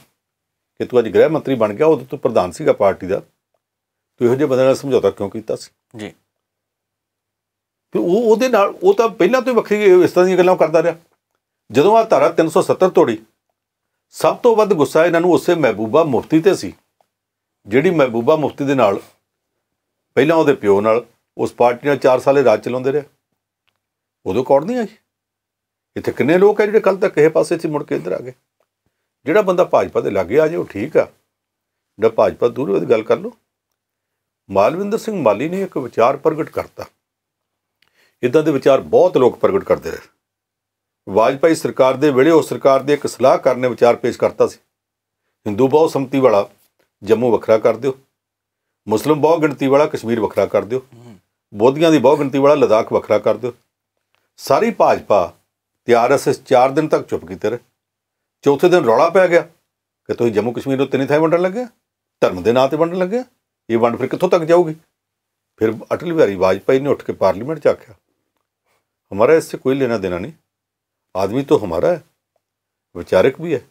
ਕਿ ਤੂੰ ਅੱਜ ਗ੍ਰਹਿ ਮੰਤਰੀ ਬਣ ਗਿਆ ਉਦੋਂ ਤੂੰ ਪ੍ਰਧਾਨ ਸੀਗਾ ਪਾਰਟੀ ਦਾ ਤੂੰ ਇਹੋ ਜਿਹੇ ਬੰਦੇ ਨਾਲ ਸਮਝੌਤਾ ਕਿਉਂ ਕੀਤਾ ਸੀ ਜੀ ਤੇ ਉਹ ਉਹਦੇ ਨਾਲ ਉਹ ਤਾਂ ਪਹਿਲਾਂ ਤੋਂ ਹੀ ਵੱਖਰੀ ਇਸ ਤਰ੍ਹਾਂ ਦੀਆਂ ਗੱਲਾਂ ਕਰਦਾ ਰਿਹਾ ਜਦੋਂ ਆ ਧਾਰਾ 370 ਤੋੜੀ ਸਭ ਤੋਂ ਵੱਧ ਗੁੱਸਾ ਇਹਨਾਂ ਨੂੰ ਉਸੇ ਮਹਿਬੂਬਾ ਮੁਫਤੀ ਤੇ ਸੀ ਜਿਹੜੀ ਮਹਿਬੂਬਾ ਮੁਫਤੀ ਦੇ ਨਾਲ ਪਹਿਲਾਂ ਉਹਦੇ ਪਿਓ ਨਾਲ ਉਸ ਪਾਰਟੀ ਨਾਲ 4 ਸਾਲੇ ਰਾਜ ਚਲਾਉਂਦੇ ਰਹੇ ਉਦੋਂ ਕੌੜ ਨਹੀਂ ਆਈ ਇੱਥੇ ਕਿੰਨੇ ਲੋਕ ਹੈ ਜਿਹੜੇ ਕੱਲ ਤੱਕ ਇਹ ਪਾਸੇ ਸੀ ਮੁੜ ਕੇ ਇੱਧਰ ਆ ਗਏ ਜਿਹੜਾ ਬੰਦਾ ਭਾਜਪਾ ਦੇ ਲੱਗੇ ਆ ਜੇ ਉਹ ਠੀਕ ਆ ਜਿਹੜਾ ਭਾਜਪਾ ਦੂਰ ਉਹਦੀ ਗੱਲ ਕਰ ਲੋ ਮਾਲਵਿੰਦਰ ਸਿੰਘ ਮਾਲੀ ਨੇ ਇੱਕ ਵਿਚਾਰ ਪ੍ਰਗਟ ਕਰਤਾ ਇਦਾਂ ਦੇ ਵਿਚਾਰ ਬਹੁਤ ਲੋਕ ਪ੍ਰਗਟ ਕਰਦੇ ਰਹੇ ਵਾਜਪਾਈ ਸਰਕਾਰ ਦੇ ਵੇਲੇ ਉਹ ਸਰਕਾਰ ਦੇ ਇੱਕ ਸਲਾਹਕਾਰ ਨੇ ਵਿਚਾਰ ਪੇਸ਼ ਕਰਤਾ ਸੀ ਹਿੰਦੂ ਬਹੁ ਸੰਮਤੀ ਵਾਲਾ ਜੰਮੂ ਵੱਖਰਾ ਕਰ ਦਿਓ ਮੁਸਲਮ ਬਹੁ ਗਿਣਤੀ ਵਾਲਾ ਕਸ਼ਮੀਰ ਵੱਖਰਾ ਕਰ ਦਿਓ ਬੋਧੀਆਂ ਦੀ ਬਹੁ ਗਿਣਤੀ ਵਾਲਾ ਲਦਾਖ ਵੱਖਰਾ ਕਰ ਦਿਓ ਸਾਰੀ ਭਾਜਪਾ ਤਿਆਰ ਅਸ 4 ਦਿਨ ਤੱਕ ਚੁੱਪ ਕੀਤੇ ਰਹੇ ਚੌਥੇ ਦਿਨ ਰੌਲਾ ਪੈ ਗਿਆ ਕਿ ਤੁਸੀਂ ਜੰਮੂ ਕਸ਼ਮੀਰ ਨੂੰ ਤਿੰਨ ਥਾਂ ਵੰਡਣ ਲੱਗੇ ਧਰਮ ਦੇ ਨਾਂ ਤੇ ਵੰਡਣ ਲੱਗੇ ਇਹ ਵੰਡ ਫਿਰ ਕਿੱਥੋਂ ਤੱਕ ਜਾਊਗੀ ਫਿਰ ਅਟਲ ਬਿਹਾਰੀ ਵਾਜਪਾਈ ਨੇ ਉੱਠ ਕੇ ਪਾਰਲੀਮੈਂਟ 'ਚ ਆਖਿਆ ਹਮਾਰਾ ਇਸ कोई ਕੋਈ ਲੈਣਾ ਦੇਣਾ ਨਹੀਂ ਆਦਮੀ ਤੋਂ ਹਮਾਰਾ ਵਿਚਾਰਕ ਵੀ ਹੈ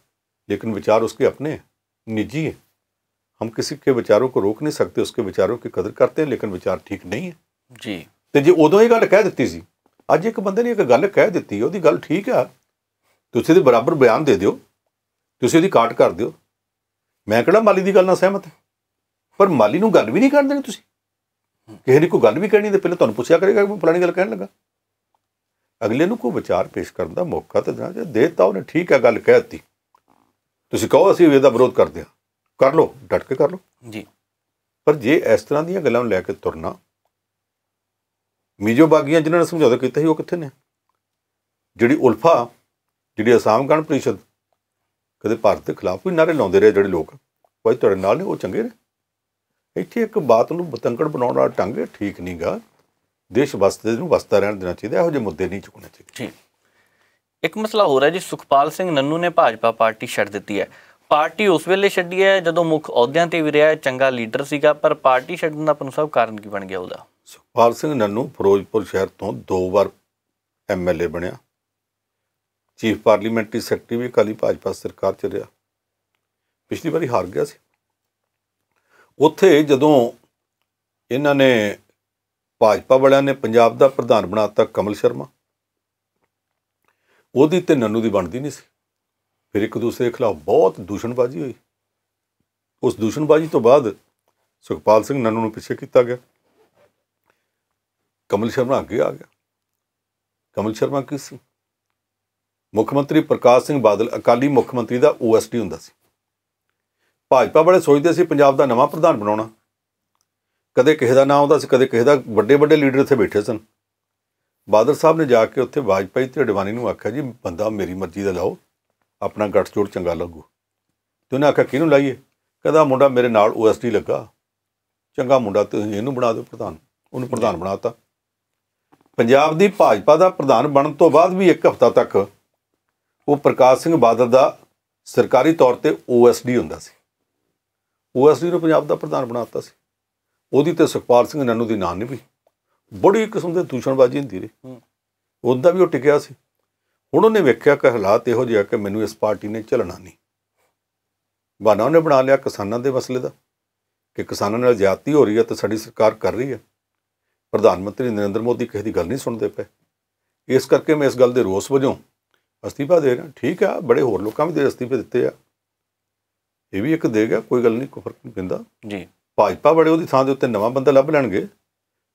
ਲੇਕਿਨ ਵਿਚਾਰ ਉਸਕੇ ਆਪਣੇ हैं ਹੈ ਹਮ ਕਿਸੇ ਕੇ ਵਿਚਾਰੋ ਵਿਚਾਰੋਂ ਰੋਕ ਨਹੀਂ ਸਕਤੇ ਉਸਕੇ ਵਿਚਾਰੋ ਵਿਚਾਰੋਂ ਕਦਰ ਕਰਤੇ करते हैं ਵਿਚਾਰ ਠੀਕ ਨਹੀਂ ਹੈ ਜੀ ਤੇ ਜੇ ਉਦੋਂ ਇਹ ਗੱਲ ਕਹਿ ਦਿੱਤੀ ਸੀ ਅੱਜ ਇੱਕ ਬੰਦੇ ਨੇ ਇੱਕ ਗੱਲ ਕਹਿ ਦਿੱਤੀ ਉਹਦੀ ਗੱਲ ਠੀਕ ਆ ਤੁਸੀਂ ਦੇ ਬਰਾਬਰ ਬਿਆਨ ਦੇ ਦਿਓ ਤੁਸੀਂ ਉਹਦੀ ਕਾਟ ਕਰ ਦਿਓ ਮੈਂ ਕਿਹੜਾ ਮਾਲੀ ਦੀ ਗੱਲ ਨਾਲ ਸਹਿਮਤ ਹਾਂ ਪਰ ਮਾਲੀ ਨੂੰ ਗੱਲ ਵੀ ਨਹੀਂ ਕਰਨ ਦੇਣੀ ਤੁਸੀਂ ਕਿਸੇ ਨੇ ਕੋਈ ਗੱਲ ਵੀ ਕਰਨੀ ਤੇ ਪਹਿਲਾਂ ਤੁਹਾਨੂੰ ਪੁੱਛਿਆ ਕਰੇਗਾ ਕਿ ਫਲਾਣੀ ਗੱਲ ਕਹਿਣ ਲੱਗਾ ਅਗਲੇ ਨੂੰ ਕੋਈ ਵਿਚਾਰ ਪੇਸ਼ ਕਰਨ ਦਾ ਮੌਕਾ ਤਾਂ ਦੇਣਾ ਜੇ ਦੇਤਾ ਉਹਨੇ ਠੀਕ ਹੈ ਗੱਲ ਕਹਿ ਦਿੱਤੀ ਤੁਸੀਂ ਕਹੋ ਅਸੀਂ ਇਹਦਾ ਵਿਰੋਧ ਕਰਦੇ ਹਾਂ ਕਰ ਲਓ ਡਟ ਕੇ ਕਰ ਲਓ ਜੀ ਪਰ ਜੇ ਇਸ ਤਰ੍ਹਾਂ ਦੀਆਂ ਗੱਲਾਂ ਨੂੰ ਲੈ ਕੇ ਤੁਰਨਾ ਮੀਜੋ ਬਾਗੀਆਂ ਜਿਨ੍ਹਾਂ ਨੇ ਸਮਝੌਤਾ ਕੀਤਾ ਸੀ ਉਹ ਕਿੱਥੇ ਨੇ ਜਿਹੜੀ ਉਲਫਾ ਜਿਹੜੀ ਅਸਾਮ ਗਣ ਪ੍ਰੀਸ਼ਦ ਕਦੇ ਭਾਰਤ ਦੇ ਖਿਲਾਫ ਕੋਈ ਨਾਰੇ ਲਾਉਂਦੇ ਰਹੇ ਜਿਹੜੇ ਲੋਕ ਕੋਈ ਤੁਹਾਡੇ ਨਾਲ ਨਹੀਂ ਉਹ ਚੰਗੇ ਨੇ ਇੱਥੇ ਇੱਕ ਬਾਤ ਨੂੰ ਬਤੰਕੜ ਬਣਾਉਣ ਵਾਲਾ ਢੰਗ ਠੀਕ ਨਹੀਂਗਾ ਦੇਸ਼ ਵਸਤੇ ਨੂੰ ਵਸਤਾ ਰਹਿਣ ਦੇਣਾ ਚਾਹੀਦਾ ਇਹੋ ਜਿਹੇ ਮੁੱਦੇ ਨਹੀਂ ਚੁੱਕਣੇ ਚਾਹੀਦੇ ਠੀਕ ਇੱਕ ਮਸਲਾ ਹੋ ਰਿਹਾ ਜੀ ਸੁਖਪਾਲ ਸਿੰਘ ਨੰਨੂ ਨੇ ਭਾਜਪਾ ਪਾਰਟੀ ਛੱਡ ਦਿੱਤੀ ਹੈ ਪਾਰਟੀ ਉਸ ਵੇਲੇ ਛੱਡੀ ਹੈ ਜਦੋਂ ਮੁੱਖ ਅਹੁਦਿਆਂ ਤੇ ਵੀ ਰਿਹਾ ਚੰਗਾ ਲੀਡਰ ਸੀਗਾ ਪਰ ਪਾਰਟੀ ਛੱਡਣ ਦਾ ਆਪਣਾ ਸਭ ਕਾਰਨ ਕੀ ਬਣ ਗਿਆ ਉਹਦਾ ਸੁਖਪਾਲ ਸਿੰਘ ਨੰਨੂ ਫਿਰੋਜ਼ਪੁਰ ਸ਼ਹਿਰ ਤੋਂ ਦੋ ਵਾਰ ਐਮਐਲਏ ਬਣਿਆ ਚੀਫ ਪਾਰਲੀਮੈਂਟਰੀ ਸੈਕਟਰੀ ਵੀ ਕਾਲੀ ਭਾਜਪਾ ਸਰਕਾਰ ਚ ਰਿਹਾ ਪਿਛਲੀ ਵਾਰੀ ਹਾਰ ਗਿਆ ਸੀ ਉੱਥੇ ਜਦੋਂ ਇਹਨਾਂ ਨੇ ਭਾਜਪਾ ਵਾਲਿਆਂ ਨੇ ਪੰਜਾਬ ਦਾ ਪ੍ਰਧਾਨ ਬਣਾਤਾ ਕਮਲ ਸ਼ਰਮਾ ਉਹਦੀ ਤੇ ਨੰਨੂ ਦੀ ਬਣਦੀ ਨਹੀਂ ਸੀ ਫਿਰ ਇੱਕ ਦੂਸਰੇ ਖਿਲਾਫ ਬਹੁਤ ਦੂਸ਼ਣਬਾਜ਼ੀ ਹੋਈ ਉਸ ਦੂਸ਼ਣਬਾਜ਼ੀ ਤੋਂ ਬਾਅਦ ਸੁਖਪਾਲ ਸਿੰਘ ਨੰਨੂ ਨੂੰ ਪਿੱਛੇ ਕੀਤਾ ਗਿਆ ਕਮਲ ਸ਼ਰਮਾ ਅੱਗੇ ਆ ਗਿਆ ਕਮਲ ਸ਼ਰਮਾ ਕਿਸ ਸੀ ਮੁੱਖ ਮੰਤਰੀ ਪ੍ਰਕਾਸ਼ ਸਿੰਘ ਬਾਦਲ ਅਕਾਲੀ ਮੁੱਖ ਮੰਤਰੀ ਦਾ ਓਐਸਡੀ ਹੁੰਦਾ ਸੀ ਭਾਜਪਾ ਵਾਲੇ ਸੋਚਦੇ ਸੀ ਪੰਜਾਬ ਦਾ ਨਵਾਂ ਪ੍ਰਧਾਨ ਬਣਾਉਣਾ ਕਦੇ ਕਿਸੇ ਦਾ ਨਾਮ ਆਉਂਦਾ ਸੀ ਕਦੇ ਕਿਸੇ ਦਾ ਵੱਡੇ ਵੱਡੇ ਲੀਡਰ ਇੱਥੇ ਬੈਠੇ ਸਨ ਬਾਦਲ ਸਾਹਿਬ ਨੇ ਜਾ ਕੇ ਉੱਥੇ ਵਾਜਪਾਈ ਤੇ ਅਡਵਾਨੀ ਨੂੰ ਆਖਿਆ ਜੀ ਬੰਦਾ ਮੇਰੀ ਮਰਜ਼ੀ ਦਾ ਲਾਓ ਆਪਣਾ ਗੱਠਜੋੜ ਚੰਗਾ ਲੱਗੂ ਤੇ ਉਹਨੇ ਆਖਿਆ ਕਿਹਨੂੰ ਲਾਈਏ ਕਹਦਾ ਮੁੰਡਾ ਮੇਰੇ ਨਾਲ ਓਐਸਡੀ ਲੱਗਾ ਚੰਗਾ ਮੁੰਡਾ ਤੁਸੀਂ ਇਹਨੂੰ ਬਣਾ ਦਿਓ ਪ੍ਰਧਾਨ ਉਹਨੂੰ ਪ੍ਰਧਾਨ ਬਣਾਤਾ ਪੰਜਾਬ ਦੀ ਭਾਜਪਾ ਦਾ ਪ੍ਰਧਾਨ ਬਣਨ ਤੋਂ ਬਾਅਦ ਵੀ ਇੱਕ ਹਫ਼ਤਾ ਤੱਕ ਉਹ ਪ੍ਰਕਾਸ਼ ਸਿੰਘ ਬਾਦਲ ਦਾ ਸਰਕਾਰੀ ਤੌਰ ਤੇ ਓਐਸਡੀ ਹੁੰਦਾ ਸੀ ਓਐਸਡੀ ਨੂੰ ਪੰਜਾਬ ਦਾ ਪ੍ਰਧਾਨ ਬਣਾਤਾ ਸੀ ਉਹਦੀ ਤੇ ਸੁਖਪਾਲ ਸਿੰਘ ਨੰਨੂ ਦੀ ਨਾਂ ਨਹੀਂ ਵੀ ਬੜੀ ਕਿਸਮ ਦੇ ਦੂਸ਼ਣਬਾਜ਼ੀ ਹੁੰਦੀ ਰਹੀ ਉਹਦਾ ਵੀ ਉਹ ਟਿਕਿਆ ਸੀ ਹੁਣ ਉਹਨੇ ਵੇਖਿਆ ਕਿ ਹਾਲਾਤ ਇਹੋ ਜਿਹਾ ਕਿ ਮੈਨੂੰ ਇਸ ਪਾਰਟੀ ਨੇ ਚੱਲਣਾ ਨਹੀਂ ਬਾਣਾ ਉਹਨੇ ਬਣਾ ਲਿਆ ਕਿਸਾਨਾਂ ਦੇ ਮਸਲੇ ਦਾ ਕਿ ਕਿਸਾਨਾਂ ਨਾਲ ਜ਼ਿਆਦਤੀ ਹੋ ਰਹੀ ਹੈ ਤੇ ਸਾਡੀ ਸਰਕਾਰ ਕਰ ਰਹੀ ਹੈ ਪ੍ਰਧਾਨ ਮੰਤਰੀ ਨਰਿੰਦਰ ਮੋਦੀ ਕਿਸੇ ਦੀ ਗੱਲ ਨਹੀਂ ਸੁਣਦੇ ਪਏ ਇਸ ਕਰਕੇ ਮੈਂ ਇਸ ਗੱਲ ਦੇ ਰੋਸ ਵਜੋਂ ਅਸਤੀਫਾ ਦੇ ਰਿਹਾ ਠੀਕ ਆ ਬੜੇ ਹੋਰ ਲੋਕਾਂ ਵੀ ਦੇ ਅਸਤੀਫੇ ਦਿੱਤੇ ਆ ਇਹ ਵੀ ਇੱਕ ਦੇ ਗਿਆ ਕੋਈ ਗੱਲ ਨਹੀਂ ਕੋਈ ਫਰਕ ਨਹੀਂ ਪੈਂਦਾ ਜੀ ਭਾਜਪਾ ਬੜੇ ਉਹਦੀ ਥਾਂ ਦੇ ਉੱਤੇ ਨਵਾਂ ਬੰਦਾ ਲੱਭ ਲੈਣਗੇ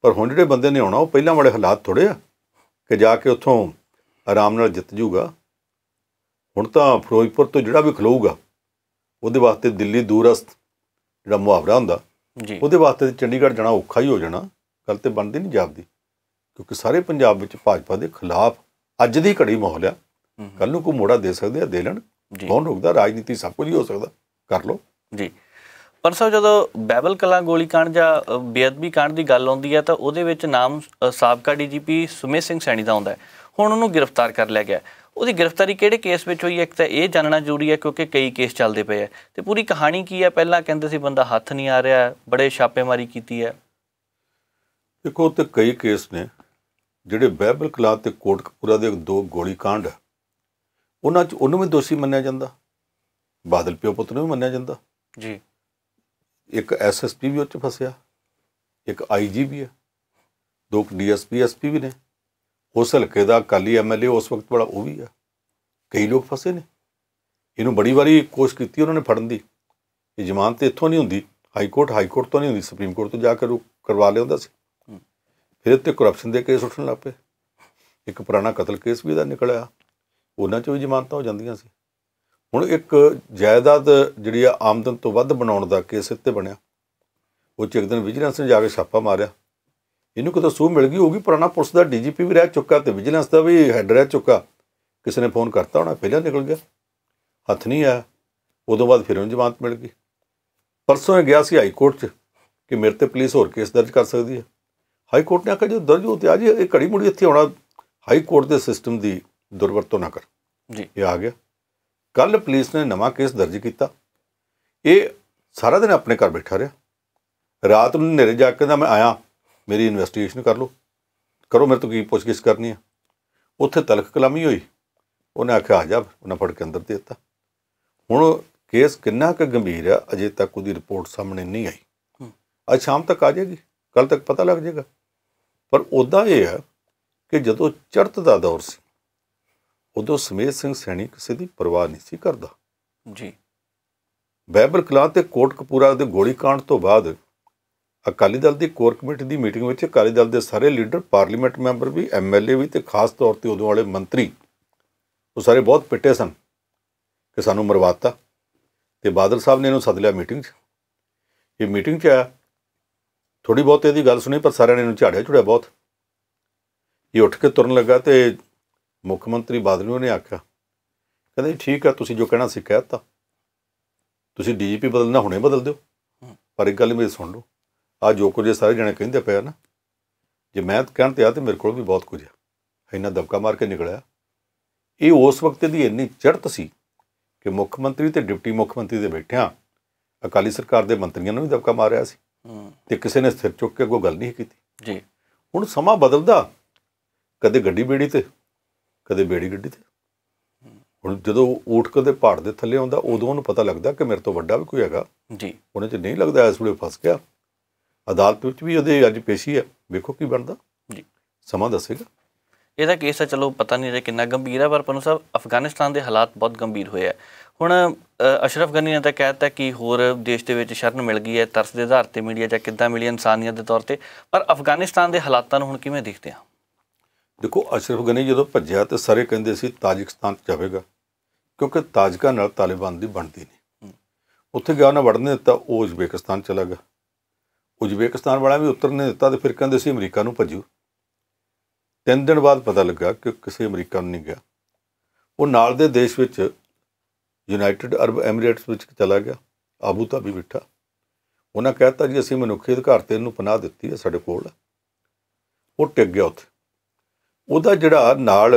ਪਰ ਹੁਣ ਜਿਹੜੇ ਬੰਦੇ ਨੇ ਆਉਣਾ ਉਹ ਪਹਿਲਾਂ ਵਾਲੇ ਹਾਲਾਤ ਥੋੜੇ ਆ ਕਿ ਜਾ ਕੇ ਉੱਥੋਂ ਆਰਾਮ ਨਾਲ ਜਿੱਤ ਜੂਗਾ ਹੁਣ ਤਾਂ ਫਿਰੋਜ਼ਪੁਰ ਤੋਂ ਜਿਹੜਾ ਵੀ ਖਲੋਊਗਾ ਉਹਦੇ ਵਾਸਤੇ ਦਿੱਲੀ ਦੂਰਸਤ ਜਿਹੜਾ ਮੁਹਾਵਰਾ ਹੁੰਦਾ ਜੀ ਉਹਦੇ ਵਾਸਤੇ ਚੰਡੀਗੜ੍ਹ ਜਾਣਾ ਔਖਾ ਹੀ ਹੋ ਜਾਣਾ ਗੱਲ ਤੇ ਬਣਦੀ ਨਹੀਂ ਜਾਪਦੀ ਕਿਉਂਕਿ ਸਾਰੇ ਪੰਜਾਬ ਵਿੱਚ ਭਾਜਪਾ ਦੇ ਖਿਲਾਫ ਅੱਜ ਦੀ ਘੜੀ ਮਾਹੌਲ ਆ ਕੱਲ ਨੂੰ ਕੋ ਮੋੜਾ ਦੇ ਸਕਦੇ ਆ ਦੇ ਲੈਣ ਕੌਣ ਰੁਕਦਾ ਰਾਜਨੀਤੀ ਸਭ ਕੁਝ ਹੀ ਹੋ ਸਕਦਾ ਕਰ ਲੋ ਜੀ ਪਰ ਸਭ ਜਦੋਂ ਬੈਬਲ ਕਲਾ ਗੋਲੀ ਕਾਂਡ ਜਾਂ ਬੇਅਦਬੀ ਕਾਂਡ ਦੀ ਗੱਲ ਆਉਂਦੀ ਹੈ ਤਾਂ ਉਹਦੇ ਵਿੱਚ ਨਾਮ ਸਾਬਕਾ ਡੀਜੀਪੀ ਸੁਮੇ ਸਿੰਘ ਸੈਣੀ ਦਾ ਆਉਂਦਾ ਹੈ ਹੁਣ ਉਹਨੂੰ ਗ੍ਰਿਫਤਾਰ ਕਰ ਲਿਆ ਗਿਆ ਉਹਦੀ ਗ੍ਰਿਫਤਾਰੀ ਕਿਹੜੇ ਕੇਸ ਵਿੱਚ ਹੋਈ ਹੈ ਇੱਕ ਤਾਂ ਇਹ ਜਾਣਨਾ ਜ਼ਰੂਰੀ ਹੈ ਕਿਉਂਕਿ ਕਈ ਕੇਸ ਚੱਲਦੇ ਪਏ ਆ ਤੇ ਪੂਰੀ ਕਹਾਣੀ ਕੀ ਹੈ ਪਹਿਲਾਂ ਕਹਿੰਦੇ ਸੀ ਬੰਦਾ ਹੱਥ ਨਹੀਂ ਆ ਰਿਹਾ ਬੜੇ ਛਾਪੇਮਾਰੀ ਕੀਤੀ ਹੈ ਦੇਖੋ ਤੇ ਕਈ ਕੇਸ ਨੇ ਜਿਹੜੇ ਬੈਬਲ ਕਲਾ ਤੇ ਕੋਟਕਪੂਰਾ ਦੇ ਦੋ ਗੋਲੀ ਕਾਂਡ ਉਹਨਾਂ 'ਚ ਉਹਨੂੰ ਵੀ ਦੋਸ਼ੀ ਮੰਨਿਆ ਜਾਂਦਾ ਬਾਦਲ ਪਿਓ ਪੁੱਤ ਨੂੰ ਵੀ ਮੰਨਿਆ ਜਾਂਦਾ ਜੀ ਇੱਕ ਐਸਐਸਪੀ ਵੀ ਉੱਚ ਫਸਿਆ ਇੱਕ ਆਈਜੀ ਵੀ ਹੈ ਦੋ ਡੀਐਸਪੀ ਐਸਪੀ ਵੀ ਨੇ ਉਸ ਹਲਕੇ ਦਾ ਕਾਲੀ ਐਮਐਲਏ ਉਸ ਵਕਤ ਬੜਾ ਉਹ ਵੀ ਆ ਕਈ ਲੋਕ ਫਸੇ ਨੇ ਇਹਨੂੰ ਬੜੀ ਵਾਰੀ ਕੋਸ਼ਿਸ਼ ਕੀਤੀ ਉਹਨਾਂ ਨੇ ਫੜਨ ਦੀ ਇਹ ਜ਼ਮਾਨਤ ਇੱਥੋਂ ਨਹੀਂ ਹੁੰਦੀ ਹਾਈ ਕੋਰਟ ਹਾਈ ਕੋਰਟ ਤੋਂ ਨਹੀਂ ਹੁੰਦੀ ਸੁਪਰੀਮ ਕੋਰਟ ਤੋਂ ਜਾ ਕੇ ਕਰਵਾ ਲਿਆਉਂਦਾ ਸੀ ਫਿਰ ਇੱਥੇ ਕਰਪਸ਼ਨ ਦੇ ਕੇਸ ਉੱਠਣ ਲੱਪੇ ਇੱਕ ਪੁਰਾਣਾ ਕਤਲ ਕੇਸ ਵੀ ਇਹਦਾ ਨਿਕਲਿਆ ਉਹਨਾਂ 'ਚ ਵੀ ਜ਼ਮਾਨਤਾਂ ਹੋ ਜਾਂਦੀਆਂ ਸੀ ਹੁਣ ਇੱਕ ਜਾਇਦਾਦ ਜਿਹੜੀ ਆ ਆਮਦਨ ਤੋਂ ਵੱਧ ਬਣਾਉਣ ਦਾ ਕੇਸ ਇੱਥੇ ਬਣਿਆ ਉਹ ਚ ਇੱਕ ਦਿਨ ਵਿਜੀਲੈਂਸ ਨੇ ਜਾ ਕੇ ਛਾਪਾ ਮਾਰਿਆ ਇਹਨੂੰ ਕਿਤੇ ਸੂਹ ਮਿਲ ਗਈ ਹੋਗੀ ਪੁਰਾਣਾ ਪੁਲਿਸ ਦਾ ਡੀਜੀਪੀ ਵੀ ਰਹਿ ਚੁੱਕਾ ਤੇ ਵਿਜੀਲੈਂਸ ਦਾ ਵੀ ਹੈਡ ਰਹਿ ਚੁੱਕਾ ਕਿਸੇ ਨੇ ਫੋਨ ਕਰਤਾ ਹੋਣਾ ਪਹਿਲਾਂ ਨਿਕਲ ਗਿਆ ਹੱਥ ਨਹੀਂ ਆ ਉਦੋਂ ਬਾਅਦ ਫਿਰ ਉਹਨੂੰ ਜ਼ਮਾਨਤ ਮਿਲ ਗਈ ਪਰਸੋਂ ਇਹ ਗਿਆ ਸੀ ਹਾਈ ਕੋਰਟ 'ਚ ਕਿ ਮੇਰੇ ਤੇ ਪੁਲਿਸ ਹੋਰ ਕੇਸ ਦਰਜ ਕਰ ਸਕਦੀ ਹੈ ਹਾਈ ਕੋਰਟ ਨੇ ਆਖਿਆ ਜੋ ਦਰਜ ਹੋ ਤੇ ਆ ਜੀ ਇਹ ਘੜੀ ਮੁੜੀ ਇੱਥੇ ਆਉਣਾ ਹਾਈ ਕੋਰਟ ਦੇ ਸਿਸਟਮ ਦੀ ਦੁਰਵਰਤੋਂ ਨਾ ਕਰ ਜੀ ਇਹ ਆ ਗਿਆ ਕੱਲ ਪੁਲਿਸ ਨੇ ਨਵਾਂ ਕੇਸ ਦਰਜ ਕੀਤਾ ਇਹ ਸਾਰਾ ਦਿਨ ਆਪਣੇ ਘਰ ਬੈਠਾ ਰਿਹਾ ਰਾਤ ਨੂੰ ਨੇਰੇ ਜਾ ਕੇ ਦਾ ਮੈਂ ਆਇਆ ਮੇਰੀ ਇਨਵੈਸਟੀਗੇਸ਼ਨ ਕਰ ਲਓ ਕਰੋ ਮੇਰੇ ਤੋਂ ਕੀ ਪੁੱਛ ਕਿਸ ਕਰਨੀ ਆ ਉੱਥੇ ਤਲਖ ਕਲਾਮੀ ਹੋਈ ਉਹਨੇ ਆਖਿਆ ਆ ਜਾ ਉਹਨਾਂ ਫੜ ਕੇ ਅੰਦਰ ਦੇ ਦਿੱਤਾ ਹੁਣ ਕੇਸ ਕਿੰਨਾ ਕੁ ਗੰਭੀਰ ਆ ਅਜੇ ਤੱਕ ਉਹਦੀ ਰਿਪੋਰਟ ਸਾਹਮਣੇ ਨਹੀਂ ਆਈ ਅੱਜ ਸ਼ਾਮ ਤੱਕ ਆ ਜਾਏਗੀ ਕੱਲ ਤੱਕ ਪਤਾ ਲੱਗ ਜਾਏਗਾ ਪਰ ਉਦਾਂ ਇਹ ਹੈ ਕਿ ਜਦੋਂ ਚੜਤ ਦਾ ਦੌਰ ਸੀ ਉਦੋਂ ਸਮੇਤ ਸਿੰਘ ਸੈਣੀ ਕਿਸੇ ਦੀ ਪਰਵਾਹ ਨਹੀਂ ਸੀ ਕਰਦਾ ਜੀ ਬੈਬਰ ਕਲਾਂ ਤੇ ਕੋਟਕਪੂਰਾ ਦੇ ਗੋਲੀकांड ਤੋਂ ਬਾਅਦ ਅਕਾਲੀ ਦਲ ਦੀ ਕੋਰ ਕਮੇਟੀ ਦੀ ਮੀਟਿੰਗ ਵਿੱਚ ਅਕਾਲੀ ਦਲ ਦੇ ਸਾਰੇ ਲੀਡਰ ਪਾਰਲੀਮੈਂਟ ਮੈਂਬਰ ਵੀ ਐਮਐਲਏ ਵੀ ਤੇ ਖਾਸ ਤੌਰ ਤੇ ਉਦੋਂ ਵਾਲੇ ਮੰਤਰੀ ਉਹ ਸਾਰੇ ਬਹੁਤ ਪਿੱਟੇ ਸਨ ਕਿ ਸਾਨੂੰ ਮਰਵਾਤਾ ਤੇ ਬਾਦਲ ਸਾਹਿਬ ਨੇ ਇਹਨੂੰ ਸੱਦ ਲਿਆ ਮੀਟਿੰਗ 'ਚ ਇਹ ਮੀਟਿੰਗ 'ਚ ਆ ਥੋੜੀ ਬਹੁਤ ਇਹਦੀ ਗੱਲ ਸੁਣੀ ਪਰ ਸਾਰਿਆਂ ਨੇ ਇਹਨੂੰ ਝਾੜਿਆ ਝੁੜਿਆ ਬਹੁਤ ਇਹ ਉੱਠ ਕੇ ਤੁਰਨ ਲੱਗਾ ਤੇ ਮੁੱਖ ਮੰਤਰੀ ਬਾਦਲ ਨੇ ਆਖਿਆ ਕਹਿੰਦੇ ਠੀਕ ਆ ਤੁਸੀਂ ਜੋ ਕਹਿਣਾ ਸੀ ਕਹਿ ਦਿੱਤਾ ਤੁਸੀਂ ਡੀਜੀਪੀ ਬਦਲਣਾ ਹੁਣੇ ਬਦਲ ਦਿਓ ਪਰ ਇੱਕ ਗੱਲ ਮੇਰੀ ਸੁਣ ਲਓ ਆ ਜੋ ਕੁਝ ਸਾਰੇ ਜਣੇ ਕਹਿੰਦੇ ਪਿਆ ਨਾ ਜੇ ਮੈਂ ਕਹਿਣ ਤੇ ਆ ਤੇ ਮੇਰੇ ਕੋਲ ਵੀ ਬਹੁਤ ਕੁਝ ਆ ਇੰਨਾ ਦਬਕਾ ਮਾਰ ਕੇ ਨਿਕਲਿਆ ਇਹ ਉਸ ਵਕਤ ਦੀ ਇੰਨੀ ਚੜਤ ਸੀ ਕਿ ਮੁੱਖ ਮੰਤਰੀ ਤੇ ਡਿਪਟੀ ਮੁੱਖ ਮੰਤਰੀ ਦੇ ਬੈਠਿਆਂ ਅਕਾਲੀ ਸਰਕਾਰ ਦੇ ਮੰਤਰੀਆਂ ਨੂੰ ਵੀ ਦਬਕਾ ਮਾਰਿਆ ਸੀ ਤੇ ਕਿਸੇ ਨੇ ਸਿਰ ਚੁੱਕ ਕੇ ਕੋਈ ਗੱਲ ਨਹੀਂ ਕੀਤੀ ਜੀ ਹੁਣ ਸਮਾਂ ਬਦਲਦਾ ਕਦੇ ਗੱਡੀ ਬੇੜੀ ਤੇ ਕਦੇ ਬੇੜੀ ਗੱਡੀ ਤੇ ਹੁਣ ਜਦੋਂ ਊਠ ਕਦੇ ਪਹਾੜ ਦੇ ਥੱਲੇ ਆਉਂਦਾ ਉਦੋਂ ਉਹਨੂੰ ਪਤਾ ਲੱਗਦਾ ਕਿ ਮੇਰੇ ਤੋਂ ਵੱਡਾ ਵੀ ਕੋਈ ਹੈਗਾ ਜੀ ਉਹਨੇ ਤੇ ਨਹੀਂ ਲੱਗਦਾ ਇਸ ਵੇਲੇ ਫਸ ਗਿਆ ਅਦਾਲਤ ਵਿੱਚ ਵੀ ਉਹਦੇ ਅੱਜ ਪੇਸ਼ੀ ਹੈ ਵੇਖੋ ਕੀ ਬਣਦਾ ਜੀ ਸਮਾਂ ਦੱਸੇਗਾ ਇਹਦਾ ਕੇਸ ਹੈ ਚਲੋ ਪਤਾ ਨਹੀਂ ਜੇ ਕਿੰਨਾ ਗੰਭੀਰ ਹੈ ਪਰ ਪਨੂ ਸਾਹਿਬ ਅਫਗਾਨਿਸਤਾਨ ਦੇ ਹਾਲਾਤ ਬਹੁਤ ਗੰਭੀਰ ਹੋਏ ਆ ਹੁਣ ਅਸ਼ਰਫ ਗਨੀ ਨੇ ਤਾਂ ਕਹਿਤਾ ਕਿ ਹੋਰ ਦੇਸ਼ ਦੇ ਵਿੱਚ ਸ਼ਰਨ ਮਿਲ ਗਈ ਹੈ ਤਰਸ ਦੇ ਆਧਾਰ ਤੇ ਮੀਡੀਆ ਜਾਂ ਕਿੱਦਾਂ ਮਿਲੀ ਇਨਸਾਨੀਅਤ ਦੇ ਤੌਰ ਤੇ ਪਰ ਅਫਗਾਨਿਸਤਾਨ ਦੇ ਹਾਲਾਤਾਂ ਨੂੰ ਹੁਣ ਕਿਵੇਂ ਦੇਖਦੇ ਆ ਦੇਖੋ ਅਸ਼ਰਫ ਗਨੀ ਜਦੋਂ ਭੱਜਿਆ ਤੇ ਸਾਰੇ ਕਹਿੰਦੇ ਸੀ ਤਾਜਿਕਸਤਾਨ ਚ ਜਾਵੇਗਾ ਕਿਉਂਕਿ ਤਾਜਿਕਾ ਨਾਲ ਤਾਲਿਬਾਨ ਦੀ ਬਣਦੀ ਨਹੀਂ ਉੱਥੇ ਗਿਆ ਉਹਨਾਂ ਵੜਨ ਦਿੱਤਾ ਉਹ ਉਜ਼ਬੇਕਿਸਤਾਨ ਚਲਾ ਗਿਆ ਉਜ਼ਬੇਕਿਸਤਾਨ ਵਾਲਾ ਵੀ ਉਤਰਨ ਦਿੱਤਾ ਤੇ ਫਿਰ ਕਹਿੰਦੇ ਸੀ ਅਮਰੀਕਾ ਨੂੰ ਭੱਜੂ ਤਿੰਨ ਦਿਨ ਬਾਅਦ ਪਤਾ ਲੱਗਾ ਕਿ ਕਿਸੇ ਅਮਰੀਕਾ ਨੂੰ ਨਹੀਂ ਗਿਆ ਉਹ ਨਾਲ ਦੇ ਦੇਸ਼ ਵਿੱਚ ਯੂਨਾਈਟਿਡ ਅਰਬ ਐਮੀਰੇਟਸ ਵਿੱਚ ਚਲਾ ਗਿਆ ਆਬੂ ਧਾਬੀ ਬਿਠਾ ਉਹਨਾਂ ਕਹਿਤਾ ਜੀ ਅਸੀਂ ਮਨੁੱਖੀ ਅਧਿਕਾਰ ਤੇ ਇਹਨੂੰ ਪਨਾਹ ਦਿੱਤੀ ਹੈ ਸਾਡੇ ਕੋਲ ਉਹ ਟਿਕ ਗਿਆ ਉੱਥੇ ਉਹਦਾ ਜਿਹੜਾ ਨਾਲ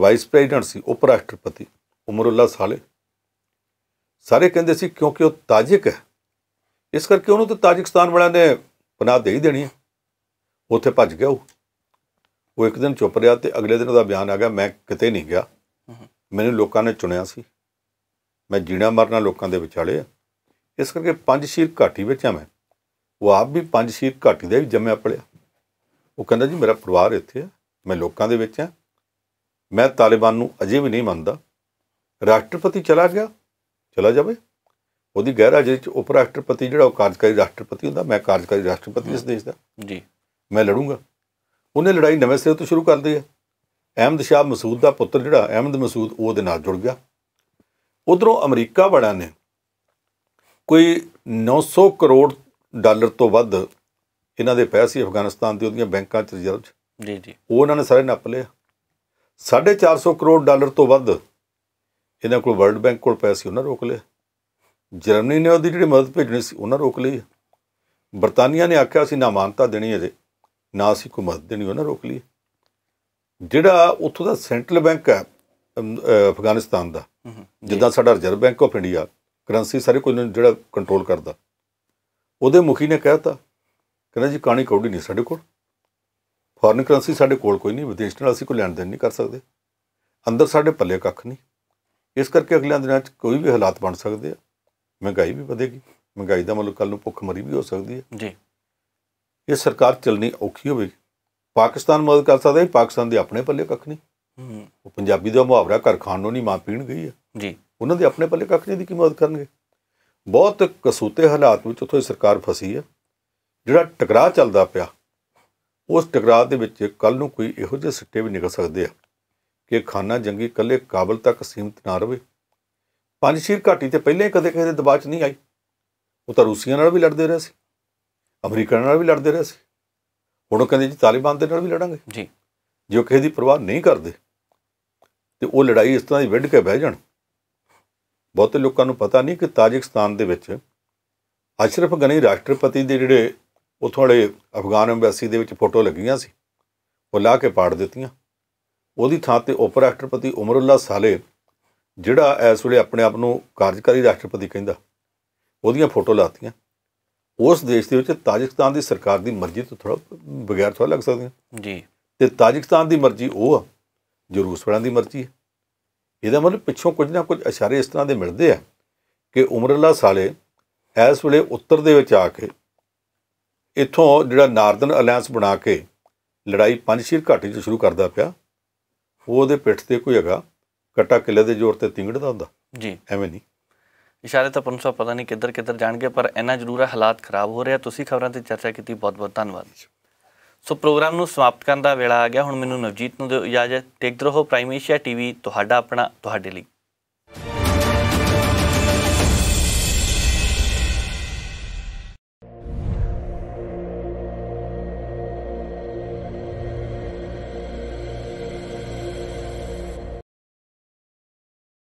ਵਾਈਸ ਪ੍ਰੈਜ਼ੀਡੈਂਟ ਸੀ ਉਪ ਰਾਸ਼ਟਰਪਤੀ ਉਮਰੁੱਲਾ ਸਾਲੇ ਸਾਰੇ ਕਹਿੰਦੇ ਸੀ ਕਿਉਂਕਿ ਉਹ ਤਾਜਿਕ ਹੈ ਇਸ ਕਰਕੇ ਉਹਨੂੰ ਤਾਂ ਤਾਜਿਕਸਤਾਨ ਵਾਲਿਆਂ ਨੇ ਪਨਾਹ ਦੇ ਹੀ ਦੇਣੀ ਹੈ ਉੱਥੇ ਭੱਜ ਗਿਆ ਉਹ ਉਹ ਇੱਕ ਦਿਨ ਚੁੱਪ ਰਿਹਾ ਤੇ ਅਗਲੇ ਦਿਨ ਉਹਦਾ ਬਿਆਨ ਆ ਗਿਆ ਮੈਂ ਕਿਤੇ ਨਹੀਂ ਗਿਆ ਮੈਨੂੰ ਲੋਕਾਂ ਨੇ ਚੁਣਿਆ ਸੀ ਮੈਂ ਜੀਣਾ ਮਰਨਾ ਲੋਕਾਂ ਦੇ ਵਿਚਾਲੇ ਆ ਇਸ ਕਰਕੇ ਪੰਜ ਸ਼ੀਰ ਘਾਟੀ ਵਿੱਚ ਆ ਮੈਂ ਉਹ ਆਪ ਵੀ ਪੰਜ ਸ਼ੀਰ ਘਾਟੀ ਦੇ ਵੀ ਜੰਮਿਆ ਪਲਿਆ ਉਹ ਕਹਿੰਦਾ ਜੀ ਮੇਰਾ ਪਰਿਵਾਰ ਇੱਥੇ ਆ ਮੈਂ ਲੋਕਾਂ ਦੇ ਵਿੱਚ ਆ ਮੈਂ ਤਾਲਿਬਾਨ ਨੂੰ ਅਜੇ ਵੀ ਨਹੀਂ ਮੰਨਦਾ ਰਾਸ਼ਟਰਪਤੀ ਚਲਾ ਗਿਆ ਚਲਾ ਜਾਵੇ ਉਹਦੀ ਗੈਰ ਹਾਜ਼ਰੀ 'ਚ ਉਪ ਰਾਸ਼ਟਰਪਤੀ ਜਿਹੜਾ ਉਹ ਕਾਰਜਕਾਰੀ ਰਾਸ਼ਟਰਪਤੀ ਹੁੰਦਾ ਮੈਂ ਕਾਰਜਕਾਰੀ ਰਾਸ਼ਟਰਪਤੀ ਇਸ ਦੇਸ਼ ਦਾ ਜੀ ਮੈਂ ਲੜੂੰਗਾ ਉਹਨੇ ਲੜਾਈ ਨਵੇਂ ਸਿਰੇ ਤੋਂ ਸ਼ੁਰੂ ਕਰ ਆ ਹੈ ਅਹਿਮਦ ਸ਼ਾਹ ਮਸੂਦ ਦਾ ਪੁੱਤਰ ਜਿਹੜਾ ਅਹਿਮਦ ਮਸੂਦ ਉਹਦੇ ਨਾਲ ਜੁੜ ਗਿਆ ਉਧਰੋਂ ਅਮਰੀਕਾ ਵੜਾ ਨੇ ਕੋਈ 900 ਕਰੋੜ ਡਾਲਰ ਤੋਂ ਵੱਧ ਇਹਨਾਂ ਦੇ ਪੈਸੇ ਅਫਗਾਨਿਸਤਾਨ ਦੇ ਉਹਦੀਆਂ ਬੈਂਕਾਂ 'ਚ ਰਿਜ਼ਰਵ 'ਚ ਜੀ ਜੀ ਉਹ ਉਹਨਾਂ ਨੇ ਸਾਰੇ ਨੱਪ ਲਿਆ 450 ਕਰੋੜ ਡਾਲਰ ਤੋਂ ਵੱਧ ਇਹਨਾਂ ਕੋਲ ਵਰਲਡ ਬੈਂਕ ਕੋਲ ਪੈਸੇ ਉਹਨਾਂ ਰੋਕ ਲਿਆ ਜਰਮਨੀ ਨੇ ਉਹਦੀ ਜਿਹੜੀ ਮਦਦ ਭੇਜਣੀ ਸੀ ਉਹਨਾਂ ਰੋਕ ਲਈ ਬਰਤਾਨੀਆ ਨੇ ਆਖਿਆ ਅਸੀਂ ਨਾ ਮਾਨਤਾ ਦੇਣੀ ਇਹਦੇ ਨਾ ਅਸੀਂ ਕੋਈ ਮਦਦ ਦੇਣੀ ਉਹਨਾਂ ਰੋਕ ਲਈ ਜਿਹੜਾ ਉੱਥੋਂ ਦਾ ਸੈਂਟਰਲ ਬੈਂਕ ਹੈ ਅਫਗਾਨਿਸਤਾਨ ਦਾ ਜਿੱਦਾਂ ਸਾਡਾ reserve bank of India currency ਸਾਰੇ ਕੁਝ ਜਿਹੜਾ ਕੰਟਰੋਲ ਕਰਦਾ ਉਹਦੇ ਮੁਖੀ ਨੇ ਕਹਿਤਾ ਕਹਿੰਦਾ ਜੀ ਕਾਣੀ ਕੌੜੀ ਨਹੀਂ ਸਾਡੇ ਕੋਲ ਫੋਰਨ ਕਰੰਸੀ ਸਾਡੇ ਕੋਲ ਕੋਈ ਨਹੀਂ ਵਿਦੇਸ਼ ਨਾਲ ਅਸੀਂ ਕੋਈ ਲੈਣ ਦੇਣ ਨਹੀਂ ਕਰ ਸਕਦੇ ਅੰਦਰ ਸਾਡੇ ਪੱਲੇ ਕੱਖ ਨਹੀਂ ਇਸ ਕਰਕੇ ਅਗਲੇ ਦਿਨਾਂ 'ਚ ਕੋਈ ਵੀ ਹਾਲਾਤ ਬਣ ਸਕਦੇ ਆ ਮਹਿੰਗਾਈ ਵੀ ਵਧੇਗੀ ਮਹਿੰਗਾਈ ਦਾ ਮਤਲਬ ਕੱਲ ਨੂੰ ਭੁੱਖਮਰੀ ਵੀ ਹੋ ਸਕਦੀ ਹੈ ਜੀ ਇਹ ਸਰਕਾਰ ਚਲਣੀ ਔਖੀ ਹੋਵੇਗੀ ਪਾਕਿਸਤਾਨ ਮਦਦ ਕਰ ਸਕਦਾ ਹੈ ਪਾਕਿਸਤਾਨ ਦੇ ਆਪਣੇ ਪੱਲੇ ਕੱਖ ਨਹੀਂ ਉਹ ਪੰਜਾਬੀ ਦਾ ਮੁਹਾਵਰਾ ਘਰ ਖਾਣ ਨੂੰ ਨਹੀਂ ਮਾਂ ਪੀਣ ਗਈ ਹੈ ਜੀ ਉਹਨਾਂ ਦੇ ਆਪਣੇ ਪੱਲੇ ਕੱਖ ਨਹੀਂ ਦੀ ਕੀ ਮਦਦ ਕਰਨਗੇ ਬਹੁਤ ਕਸੂਤੇ ਹਾਲਾਤ ਵਿੱਚ ਉਥੋਂ ਸਰਕਾਰ ਫਸੀ ਹੈ ਜਿਹੜਾ ਟਕਰਾਅ ਚੱਲਦਾ ਪਿਆ ਉਸ ਟਕਰਾਅ ਦੇ ਵਿੱਚ ਕੱਲ ਨੂੰ ਕੋਈ ਇਹੋ ਜਿਹੇ ਸਿੱਟੇ ਵੀ ਨਿਕਲ ਸਕਦੇ ਆ ਕਿ ਖਾਨਾ ਜੰਗੀ ਕੱਲੇ ਕਾਬਲ ਤੱਕ ਸੀਮਤ ਨਾ ਰਹੇ ਪੰਜਸ਼ੀਰ ਘਾਟੀ ਤੇ ਪਹਿਲੇ ਕਦੇ ਕਿਸੇ ਦੇ ਦਬਾਅ 'ਚ ਨਹੀਂ ਆਈ ਉਹ ਤਾਂ ਰੂਸੀਆਂ ਨਾਲ ਵੀ ਲੜਦੇ ਰਹੇ ਸੀ ਅਮਰੀਕਾ ਨਾਲ ਵੀ ਲੜਦੇ ਰਹੇ ਸੀ ਹੁਣ ਉਹ ਕਹਿੰਦੇ ਜੀ ਤਾਲਿਬਾਨ ਦੇ ਨਾਲ ਵੀ ਲੜਾਂਗੇ ਜੀ ਜੋ ਕਿਸੇ ਦੀ ਪਰਵਾਹ ਨਹੀਂ ਕਰਦੇ ਤੇ ਉਹ ਲੜਾਈ ਇਸ ਤਰ੍ਹਾਂ ਦੀ ਵਿੱਢ ਕੇ ਬਹਿ ਜਾਣ ਬਹੁਤੇ ਲੋਕਾਂ ਨੂੰ ਪਤਾ ਨਹੀਂ ਕਿ ਤਾਜਿਕਸਤਾਨ ਦੇ ਵਿੱਚ ਅਸ਼ਰਫ ਗਨੀ ਰਾਸ਼ਟਰਪਤੀ ਦੇ ਜਿਹੜੇ ਉੱਥੋਂ ਵਾਲੇ ਅਫਗਾਨ ਐਮਬੈਸੀ ਦੇ ਵਿੱਚ ਫੋਟੋ ਲੱਗੀਆਂ ਸੀ ਉਹ ਲਾ ਕੇ ਪਾੜ ਦਿੱਤੀਆਂ ਉਹਦੀ ਥਾਂ ਤੇ ਉਪ ਰਾਸ਼ਟਰਪਤੀ ਉਮਰੁੱਲਾ ਸਾਲੇ ਜਿਹੜਾ ਇਸ ਵੇਲੇ ਆਪਣੇ ਆਪ ਨੂੰ ਕਾਰਜਕਾਰੀ ਰਾਸ਼ਟਰਪਤੀ ਕਹਿੰਦਾ ਉਹਦੀਆਂ ਫੋਟੋ ਲਾਤੀਆਂ ਉਸ ਦੇਸ਼ ਦੇ ਵਿੱਚ ਤਾਜਿਕਸਤਾਨ ਦੀ ਸਰਕਾਰ ਦੀ ਮਰਜ਼ੀ ਤੋਂ ਥੋੜਾ ਬਗੈਰ ਥੋੜਾ ਲੱਗ ਸਕਦੀ ਜੀ ਤੇ ਤਾਜਿਕਸਤਾਨ ਦੀ ਮਰਜ਼ੀ ਉਹ ਆ ਜੋ ਰੂਸ ਵਾਲਿਆਂ ਦੀ ਮਰਜ਼ੀ ਹੈ ਇਹਦਾ ਮਤਲਬ ਪਿੱਛੋਂ ਕੁਝ ਨਾ ਕੁਝ ਇਸ਼ਾਰੇ ਇਸ ਤਰ੍ਹਾਂ ਦੇ ਮਿਲਦੇ ਆ ਕਿ ਉਮਰੁੱਲਾ ਸਾਲੇ ਇਸ ਵੇਲੇ ਉੱਤਰ ਦੇ ਵਿੱਚ ਆ ਕੇ ਇੱਥੋਂ ਜਿਹੜਾ ਨਾਰਦਨ ਅਲਾਈਅੰਸ ਬਣਾ ਕੇ ਲੜਾਈ ਪੰਜਸ਼ੀਰ ਘਾਟੀ ਤੋਂ ਸ਼ੁਰੂ ਕਰਦਾ ਪਿਆ ਉਹਦੇ ਪਿੱਠ ਤੇ ਕੋਈ ਹੈਗਾ ਕਟਾ ਕਿਲੇ ਦੇ ਜ਼ੋਰ ਤੇ ਤਿੰਗੜਦਾ ਹੁੰਦਾ ਜੀ ਐਵੇਂ ਨਹੀਂ ਇਸ਼ਾਰੇ ਤਾਂ ਪੰਸਾ ਪਤਾ ਨਹੀਂ ਕਿੱਧਰ ਕਿੱਧਰ ਜਾਣਗੇ ਪਰ ਇੰਨਾ ਜ਼ਰੂਰ ਹੈ ਹਾਲਾਤ ਖਰਾਬ ਹੋ ਰਿਹਾ ਤੁਸੀਂ ਖਬਰਾਂ ਤੇ ਚਰਚਾ ਕੀਤੀ ਬਹੁਤ-ਬਹੁਤ ਧੰਨਵਾਦ ਸੋ ਪ੍ਰੋਗਰਾਮ ਨੂੰ ਸਮਾਪਤ ਕਰਨ ਦਾ ਵੇਲਾ ਆ ਗਿਆ ਹੁਣ ਮੈਨੂੰ ਨਵਜੀਤ ਨੂੰ ਦਿਓ ਇਜਾਜ਼ਤ ਦੇਖਦੇ ਰਹੋ ਪ੍ਰਾਈਮ ਏਸ਼ੀਆ ਟੀਵੀ ਤੁਹਾਡਾ ਆਪਣਾ ਤੁਹਾਡੇ ਲਈ